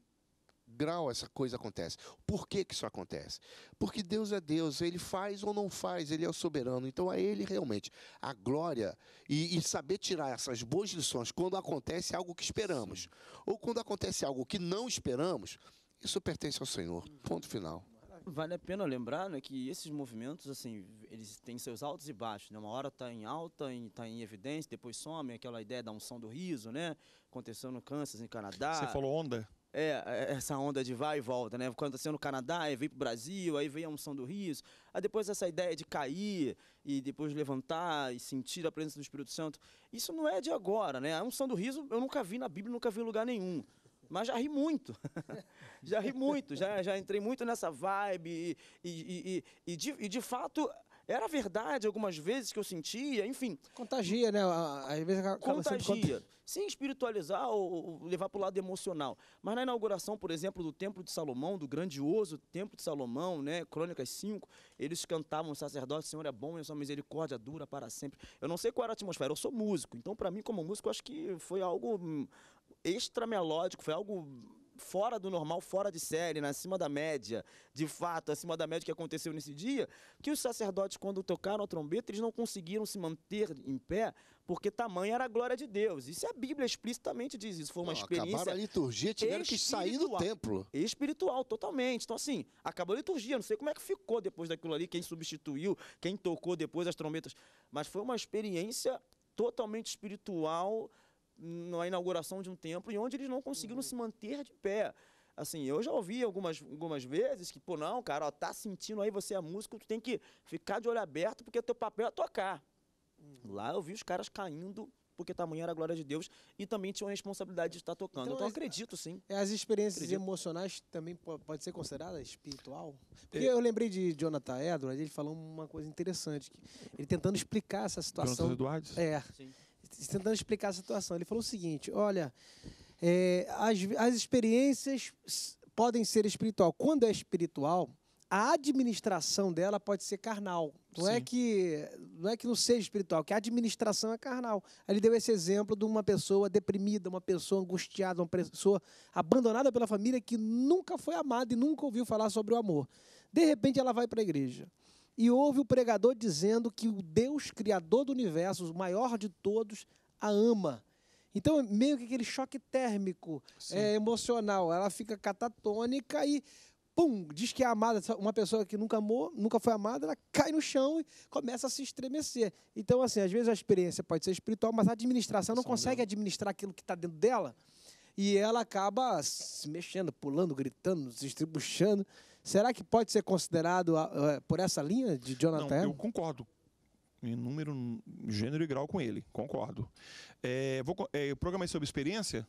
grau essa coisa acontece. Por que, que isso acontece? Porque Deus é Deus, Ele faz ou não faz, Ele é o soberano. Então a é Ele realmente a glória e, e saber tirar essas boas lições quando acontece algo que esperamos Sim. ou quando acontece algo que não esperamos, isso pertence ao Senhor. Ponto final. Vale a pena lembrar né, que esses movimentos, assim, eles têm seus altos e baixos. Né? Uma hora está em alta, está em, tá em, evidência, depois some, aquela ideia da unção do riso, né? Aconteceu no Kansas, em Canadá. Você falou onda? É, é, essa onda de vai e volta, né? Aconteceu no Canadá, aí veio pro Brasil, aí veio a unção do riso. Aí depois essa ideia de cair e depois levantar e sentir a presença do Espírito Santo. Isso não é de agora, né? A unção do riso eu nunca vi na Bíblia, nunca vi em lugar nenhum. Mas já ri muito. já ri muito, já, já entrei muito nessa vibe. E, e, e, e de, de fato, era verdade algumas vezes que eu sentia, enfim. Contagia, né? Às vezes Contagia. Sim, espiritualizar ou levar para o lado emocional. Mas na inauguração, por exemplo, do Templo de Salomão, do grandioso Templo de Salomão, né? Crônicas 5, eles cantavam, o sacerdote, Senhor é bom e a sua misericórdia dura para sempre. Eu não sei qual era a atmosfera, eu sou músico. Então, para mim, como músico, acho que foi algo hum, extra melódico, foi algo fora do normal, fora de série, né? acima da média, de fato, acima da média que aconteceu nesse dia, que os sacerdotes, quando tocaram a trombeta, eles não conseguiram se manter em pé, porque tamanha era a glória de Deus. Isso é a Bíblia explicitamente diz isso. Foi uma não, experiência. Acabaram a liturgia, tiveram que sair do templo. Espiritual, totalmente. Então, assim, acabou a liturgia. Não sei como é que ficou depois daquilo ali, quem substituiu, quem tocou depois as trombetas. Mas foi uma experiência totalmente espiritual na inauguração de um templo e onde eles não conseguiram uhum. se manter de pé. Assim, eu já ouvi algumas, algumas vezes que, pô, não, cara, ó, tá sentindo aí você a é música, tu tem que ficar de olho aberto porque teu papel é tocar. Uhum. Lá eu vi os caras caindo porque tamanho era a glória de Deus e também tinha a responsabilidade de estar tocando. Então, então é acredito sim. É, as experiências acredito. emocionais também pode ser considerada espiritual? Porque é. eu lembrei de Jonathan Edwards, ele falou uma coisa interessante, que ele tentando explicar essa situação. Jonathan Edwards? É. Sim tentando explicar a situação. Ele falou o seguinte: olha, é, as, as experiências podem ser espiritual. Quando é espiritual, a administração dela pode ser carnal. Não é Sim. é que não é que não seja espiritual, que a administração é carnal. Ele deu esse exemplo de uma pessoa deprimida, uma pessoa angustiada, uma pessoa abandonada pela família que nunca foi amada e nunca ouviu falar sobre o amor. De repente ela vai para a igreja e ouve o pregador dizendo que o Deus criador do universo, o maior de todos, a ama. Então, é meio que aquele choque térmico é, emocional. Ela fica catatônica e, pum, diz que é amada. Uma pessoa que nunca amou, nunca foi amada, ela cai no chão e começa a se estremecer. Então, assim, às vezes a experiência pode ser espiritual, mas a administração não consegue administrar aquilo que está dentro dela e ela acaba se mexendo, pulando, gritando, se estribuchando. Será que pode ser considerado é, por essa linha de Jonathan? Não, eu concordo em número, gênero e grau com ele, concordo. É, vou, é, sobre experiência.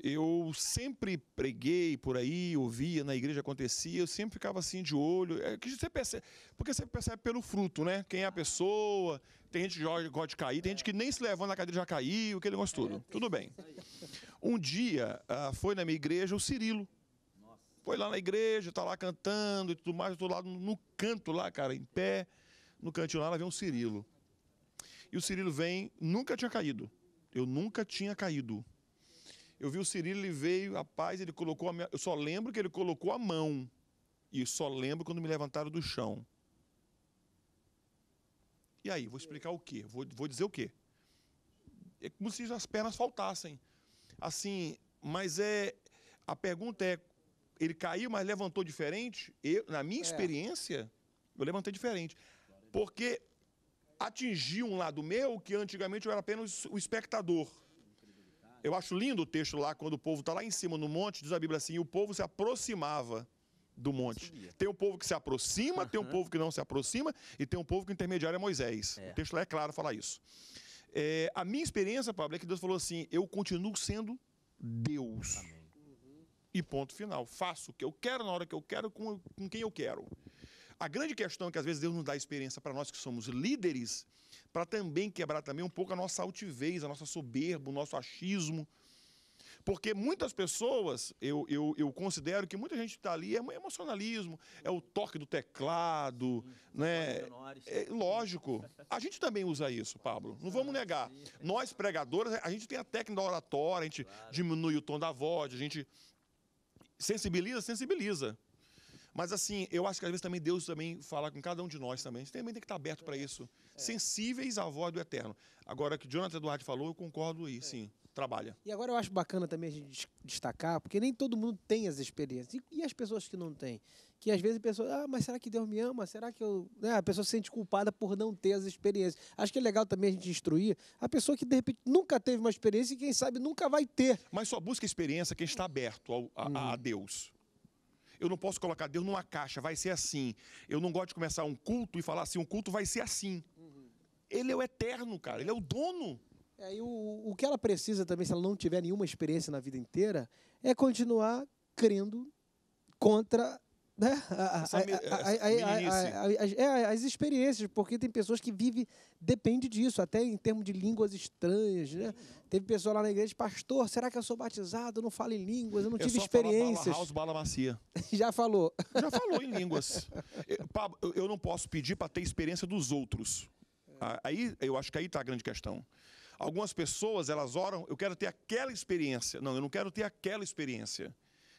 Eu sempre preguei por aí, ouvia, na igreja acontecia, eu sempre ficava assim de olho. É, que você percebe, porque você percebe pelo fruto, né? Quem é a pessoa, tem gente que gosta de cair, tem gente que nem se levanta na cadeira já caiu, aquele negócio todo. É, é Tudo bem. Um dia ah, foi na minha igreja o Cirilo, foi lá na igreja, tá lá cantando e tudo mais, do lado no canto lá, cara, em pé, no cantinho lá, lá vem um Cirilo. E o Cirilo vem, nunca tinha caído. Eu nunca tinha caído. Eu vi o Cirilo, ele veio, a paz, ele colocou a minha... Eu só lembro que ele colocou a mão. E só lembro quando me levantaram do chão. E aí, vou explicar o quê? Vou, vou dizer o quê? É como se as pernas faltassem. Assim, mas é... A pergunta é ele caiu, mas levantou diferente. Eu, na minha é. experiência, eu levantei diferente. Porque atingiu um lado meu que antigamente eu era apenas o espectador. Eu acho lindo o texto lá, quando o povo está lá em cima no monte, diz a Bíblia assim, o povo se aproximava do monte. Tem um povo que se aproxima, uhum. tem um povo que não se aproxima, e tem um povo que intermediário é Moisés. É. O texto lá é claro falar isso. É, a minha experiência, Pablo, é que Deus falou assim, eu continuo sendo Deus. Amém. E ponto final. Faço o que eu quero na hora que eu quero, com, com quem eu quero. A grande questão é que às vezes Deus nos dá experiência para nós que somos líderes, para também quebrar também um pouco a nossa altivez, a nossa soberba, o nosso achismo. Porque muitas pessoas, eu, eu, eu considero que muita gente está ali, é emocionalismo, é o toque do teclado, sim, né? É, lógico. A gente também usa isso, Pablo. Não vamos ah, negar. Nós, pregadores, a gente tem a técnica da oratória, a gente claro. diminui o tom da voz, a gente sensibiliza, sensibiliza. Mas assim, eu acho que às vezes também Deus também fala com cada um de nós também. Você também tem que estar aberto para isso. É. Sensíveis à voz do Eterno. Agora, que o Jonathan Eduardo falou, eu concordo aí, é. sim trabalha. E agora eu acho bacana também a gente destacar, porque nem todo mundo tem as experiências. E, e as pessoas que não têm? Que às vezes a pessoa, ah, mas será que Deus me ama? Será que eu. Né? A pessoa se sente culpada por não ter as experiências. Acho que é legal também a gente instruir a pessoa que de repente nunca teve uma experiência e quem sabe nunca vai ter. Mas só busca experiência quem está aberto ao, a, hum. a uhum. Deus. Eu não posso colocar Deus numa caixa, vai ser assim. Eu não gosto de começar um culto e falar assim, um culto vai ser assim. Uhum. Ele é o eterno, cara, ele é o dono. É, e o, o que ela precisa também, se ela não tiver nenhuma experiência na vida inteira, é continuar crendo contra as experiências, porque tem pessoas que vivem, depende disso, até em termos de línguas estranhas. Né? Teve pessoa lá na igreja, pastor, será que eu sou batizado? Eu não falo em línguas, eu não eu tive experiências. Falo bala house, bala macia. Já falou. Já falou em línguas. Eu não posso pedir para ter experiência dos outros. É. Aí eu acho que aí está a grande questão. Algumas pessoas, elas oram, eu quero ter aquela experiência. Não, eu não quero ter aquela experiência.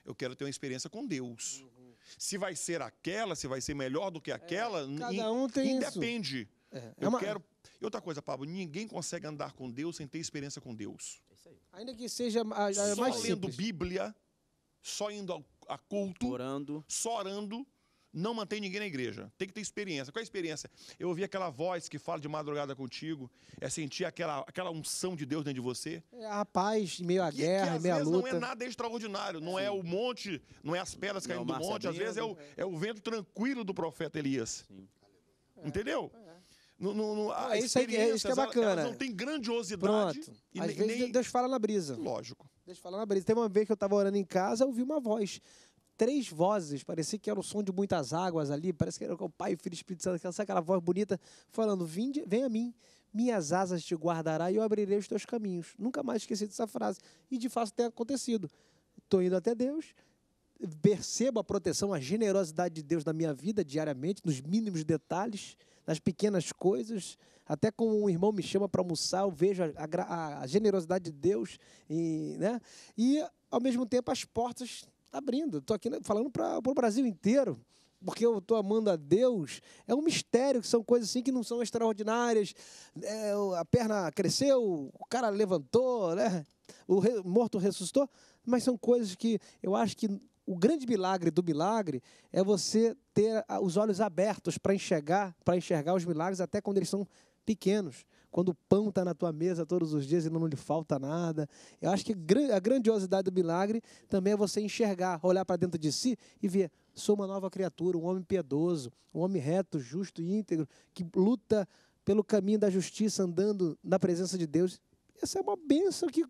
Eu quero ter uma experiência com Deus. Uhum. Se vai ser aquela, se vai ser melhor do que é, aquela, é, cada um tem independe. Isso. É, é, eu é uma... quero. E outra coisa, Pablo, ninguém consegue andar com Deus sem ter experiência com Deus. É Ainda que seja a, a só mais lendo simples. Bíblia, só indo a, a culto, orando. só orando não mantém ninguém na igreja. Tem que ter experiência. Qual é a experiência? Eu ouvi aquela voz que fala de madrugada contigo, é sentir aquela, aquela unção de Deus dentro de você. É a paz em meio à que, guerra, em meio à luta. não é nada extraordinário, não é o monte, não é as pedras é caindo do monte, às vezes é o, é o vento tranquilo do profeta Elias. Sim. Entendeu? É, é. No, no, no, isso, aí, é, é isso que é bacana. não tem grandiosidade. Pronto. Às nem, vezes nem... Deus fala na brisa. Lógico. Deus fala na brisa. Tem uma vez que eu estava orando em casa, eu ouvi uma voz três vozes, parecia que era o som de muitas águas ali, parece que era o Pai, o Filho e o Espírito Santo, aquela, aquela voz bonita, falando: Vinde, vem a mim, minhas asas te guardará e eu abrirei os teus caminhos. Nunca mais esqueci dessa frase. E de fato tem acontecido. Estou indo até Deus, percebo a proteção, a generosidade de Deus na minha vida diariamente, nos mínimos detalhes, nas pequenas coisas. Até quando um irmão me chama para almoçar, eu vejo a, a, a generosidade de Deus. E, né? e, ao mesmo tempo, as portas Tá abrindo. Estou aqui né, falando para o Brasil inteiro porque eu estou amando a Deus, é um mistério, que são coisas assim que não são extraordinárias. É, a perna cresceu, o cara levantou, né? o re, morto ressuscitou, mas são coisas que eu acho que o grande milagre do milagre é você ter os olhos abertos para enxergar, para enxergar os milagres até quando eles são pequenos quando o pão está na tua mesa todos os dias e não lhe falta nada. Eu acho que a grandiosidade do milagre também é você enxergar, olhar para dentro de si e ver: sou uma nova criatura, um homem piedoso, um homem reto, justo e íntegro, que luta pelo caminho da justiça, andando na presença de Deus. Essa é uma benção que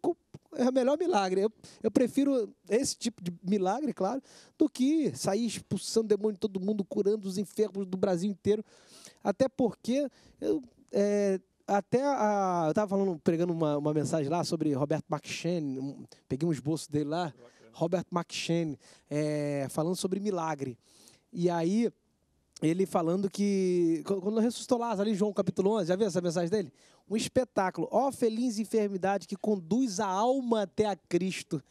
é o melhor milagre. Eu, eu prefiro esse tipo de milagre, claro, do que sair expulsando demônio de todo mundo, curando os enfermos do Brasil inteiro. Até porque eu, é, até a, eu estava falando, pregando uma, uma, mensagem lá sobre Roberto McShane, um, peguei um esboço dele lá, Roberto Robert McShane, é, falando sobre milagre. E aí, ele falando que, quando ressuscitou Lázaro, ali João capítulo 11, já viu essa mensagem dele? Um espetáculo. Ó oh, feliz enfermidade que conduz a alma até a Cristo.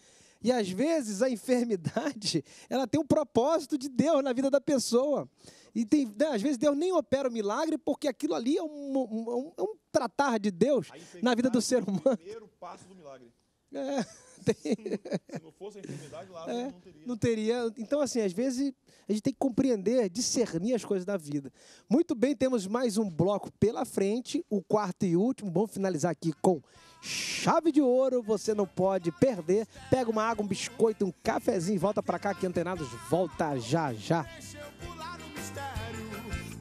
E às vezes a enfermidade, ela tem um propósito de Deus na vida da pessoa. E tem, né, às vezes Deus nem opera o milagre porque aquilo ali é um, um, um, é um tratar de Deus na vida do é ser humano. É o primeiro passo do milagre. É tem. Se não fosse a intimidade, lá é, não teria. Não teria. Então, assim, às vezes a gente tem que compreender, discernir as coisas da vida. Muito bem, temos mais um bloco pela frente, o quarto e último. Vamos finalizar aqui com chave de ouro. Você não pode perder. Pega uma água, um biscoito, um cafezinho e volta para cá que Antenados volta já já.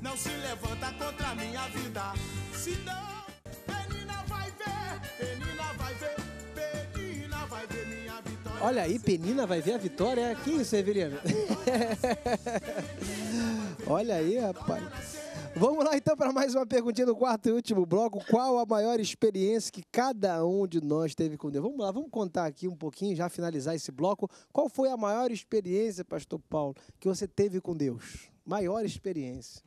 Não se levanta contra a minha vida, Olha aí, Penina vai ver a vitória. É que isso, Severiano? Olha aí, rapaz. Vamos lá então para mais uma perguntinha do quarto e último bloco. Qual a maior experiência que cada um de nós teve com Deus? Vamos lá, vamos contar aqui um pouquinho, já finalizar esse bloco. Qual foi a maior experiência, Pastor Paulo, que você teve com Deus? Maior experiência.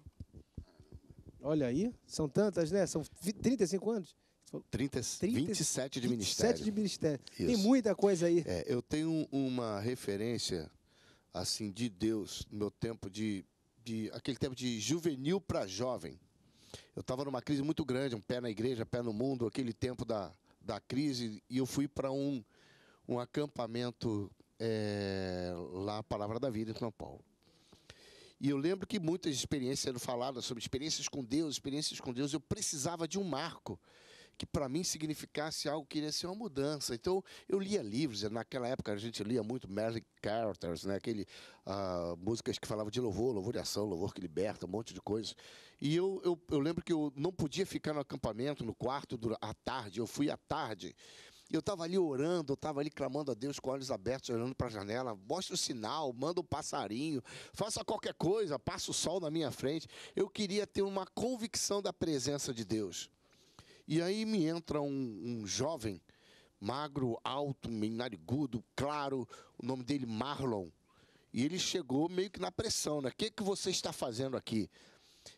Olha aí, são tantas, né? São 35 anos. 30, 30, 27 de 27 ministério. 27 de ministério. Isso. Tem muita coisa aí. É, eu tenho uma referência assim de Deus no meu tempo de, de aquele tempo de juvenil para jovem. Eu estava numa crise muito grande, um pé na igreja, pé no mundo, aquele tempo da, da crise, e eu fui para um, um acampamento é, lá, Palavra da Vida, em São Paulo. E eu lembro que muitas experiências sendo faladas sobre experiências com Deus, experiências com Deus. Eu precisava de um marco que para mim significasse algo que iria ser uma mudança. Então eu lia livros, naquela época a gente lia muito Magic Characters, né? Aquele, uh, músicas que falavam de louvor, louvor de ação, louvor que liberta, um monte de coisa. E eu, eu, eu lembro que eu não podia ficar no acampamento, no quarto, à tarde, eu fui à tarde eu estava ali orando, eu estava ali clamando a Deus com olhos abertos, olhando para a janela. Mostra o sinal, manda um passarinho, faça qualquer coisa, passa o sol na minha frente. Eu queria ter uma convicção da presença de Deus. E aí me entra um, um jovem, magro, alto, meio narigudo, claro, o nome dele Marlon. E ele chegou meio que na pressão, né? O que, que você está fazendo aqui?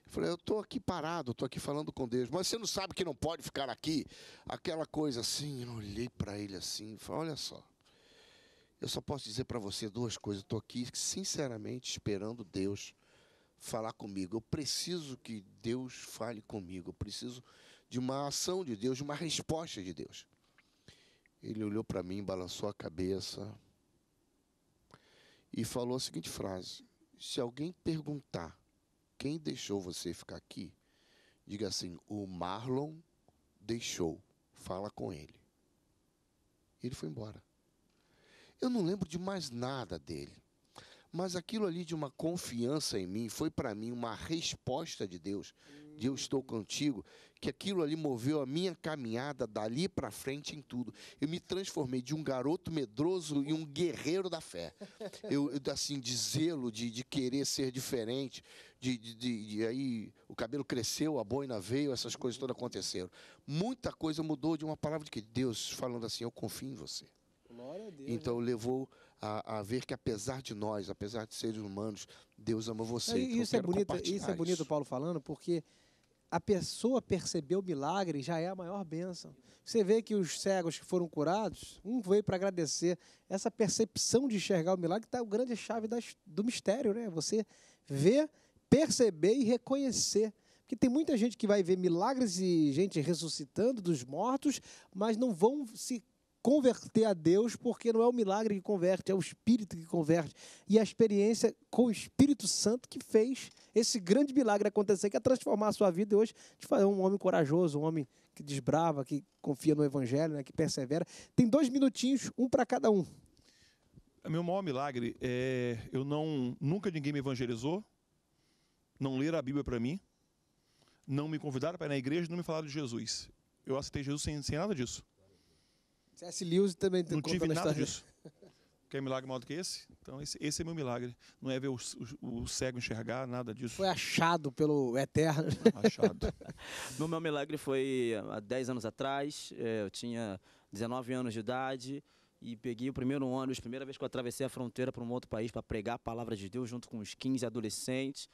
Eu falei, eu estou aqui parado, estou aqui falando com Deus. Mas você não sabe que não pode ficar aqui? Aquela coisa assim, eu olhei para ele assim, e falei, olha só. Eu só posso dizer para você duas coisas. Estou aqui, sinceramente, esperando Deus falar comigo. Eu preciso que Deus fale comigo. Eu preciso de uma ação de Deus, de uma resposta de Deus. Ele olhou para mim, balançou a cabeça e falou a seguinte frase: Se alguém perguntar quem deixou você ficar aqui, diga assim: O Marlon deixou, fala com ele. Ele foi embora. Eu não lembro de mais nada dele. Mas aquilo ali de uma confiança em mim foi para mim uma resposta de Deus de eu estou contigo, que aquilo ali moveu a minha caminhada dali para frente em tudo. Eu me transformei de um garoto medroso em um guerreiro da fé. Eu, assim, de zelo, de, de querer ser diferente, de, de, de, de aí o cabelo cresceu, a boina veio, essas coisas todas aconteceram. Muita coisa mudou de uma palavra de que Deus falando assim, eu confio em você. Deus, então né? levou a, a, ver que apesar de nós, apesar de seres humanos, Deus ama você. Então, isso, é bonito, isso é bonito, isso é bonito, Paulo falando, porque a pessoa perceber o milagre já é a maior bênção. Você vê que os cegos que foram curados, um veio para agradecer. Essa percepção de enxergar o milagre está a grande chave das, do mistério, né? Você ver, perceber e reconhecer. Porque tem muita gente que vai ver milagres e gente ressuscitando dos mortos, mas não vão se converter a Deus, porque não é o milagre que converte, é o Espírito que converte. E a experiência com o Espírito Santo que fez esse grande milagre acontecer, que é transformar a sua vida e hoje te fazer um homem corajoso, um homem que desbrava, que confia no Evangelho, né, que persevera. Tem dois minutinhos, um para cada um. Meu maior milagre é eu não nunca ninguém me evangelizou, não leram a Bíblia para mim, não me convidaram para ir na igreja, não me falaram de Jesus. Eu aceitei Jesus sem, sem nada disso. C.S. Lewis também não tive nada história. disso. Quer é milagre maior do que esse? Então, esse, esse é meu milagre. Não é ver o, o, o, cego enxergar, nada disso. Foi achado pelo Eterno. Achado. no meu milagre foi há 10 anos atrás. É, eu tinha 19 anos de idade e peguei o primeiro ônibus, primeira vez que eu atravessei a fronteira para um outro país para pregar a palavra de Deus junto com uns 15 adolescentes.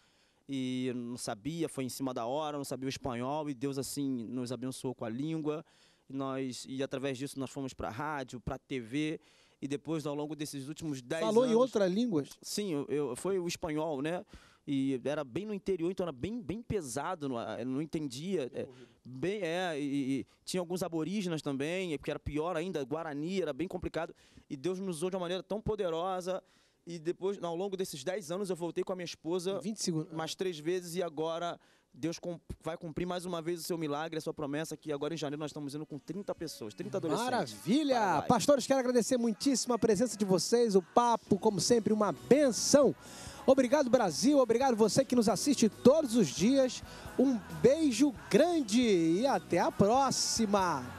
E não sabia, foi em cima da hora, não sabia o espanhol e Deus assim nos abençoou com a língua. E, nós, e através disso nós fomos para a rádio, para a TV e depois ao longo desses últimos 10 anos... Falou em outras línguas? Sim, eu, eu, foi o espanhol, né? E era bem no interior, então era bem, bem pesado, não, eh, não entendia. É, bem, é, e, e, tinha alguns aborígenas também, é, porque era pior ainda, Guarani, era bem complicado. E Deus nos usou de uma maneira tão poderosa. E depois, ao longo desses 10 anos, eu voltei com a minha esposa... 20 segundos. Mais três vezes e agora Deus vai cumprir mais uma vez o seu milagre, a sua promessa, que agora em janeiro nós estamos indo com 30 pessoas, 30 adolescentes. Maravilha! Pastores, quero agradecer muitíssimo a presença de vocês, o papo, como sempre, uma benção. Obrigado, Brasil. Obrigado você que nos assiste todos os dias. Um beijo grande e até a próxima.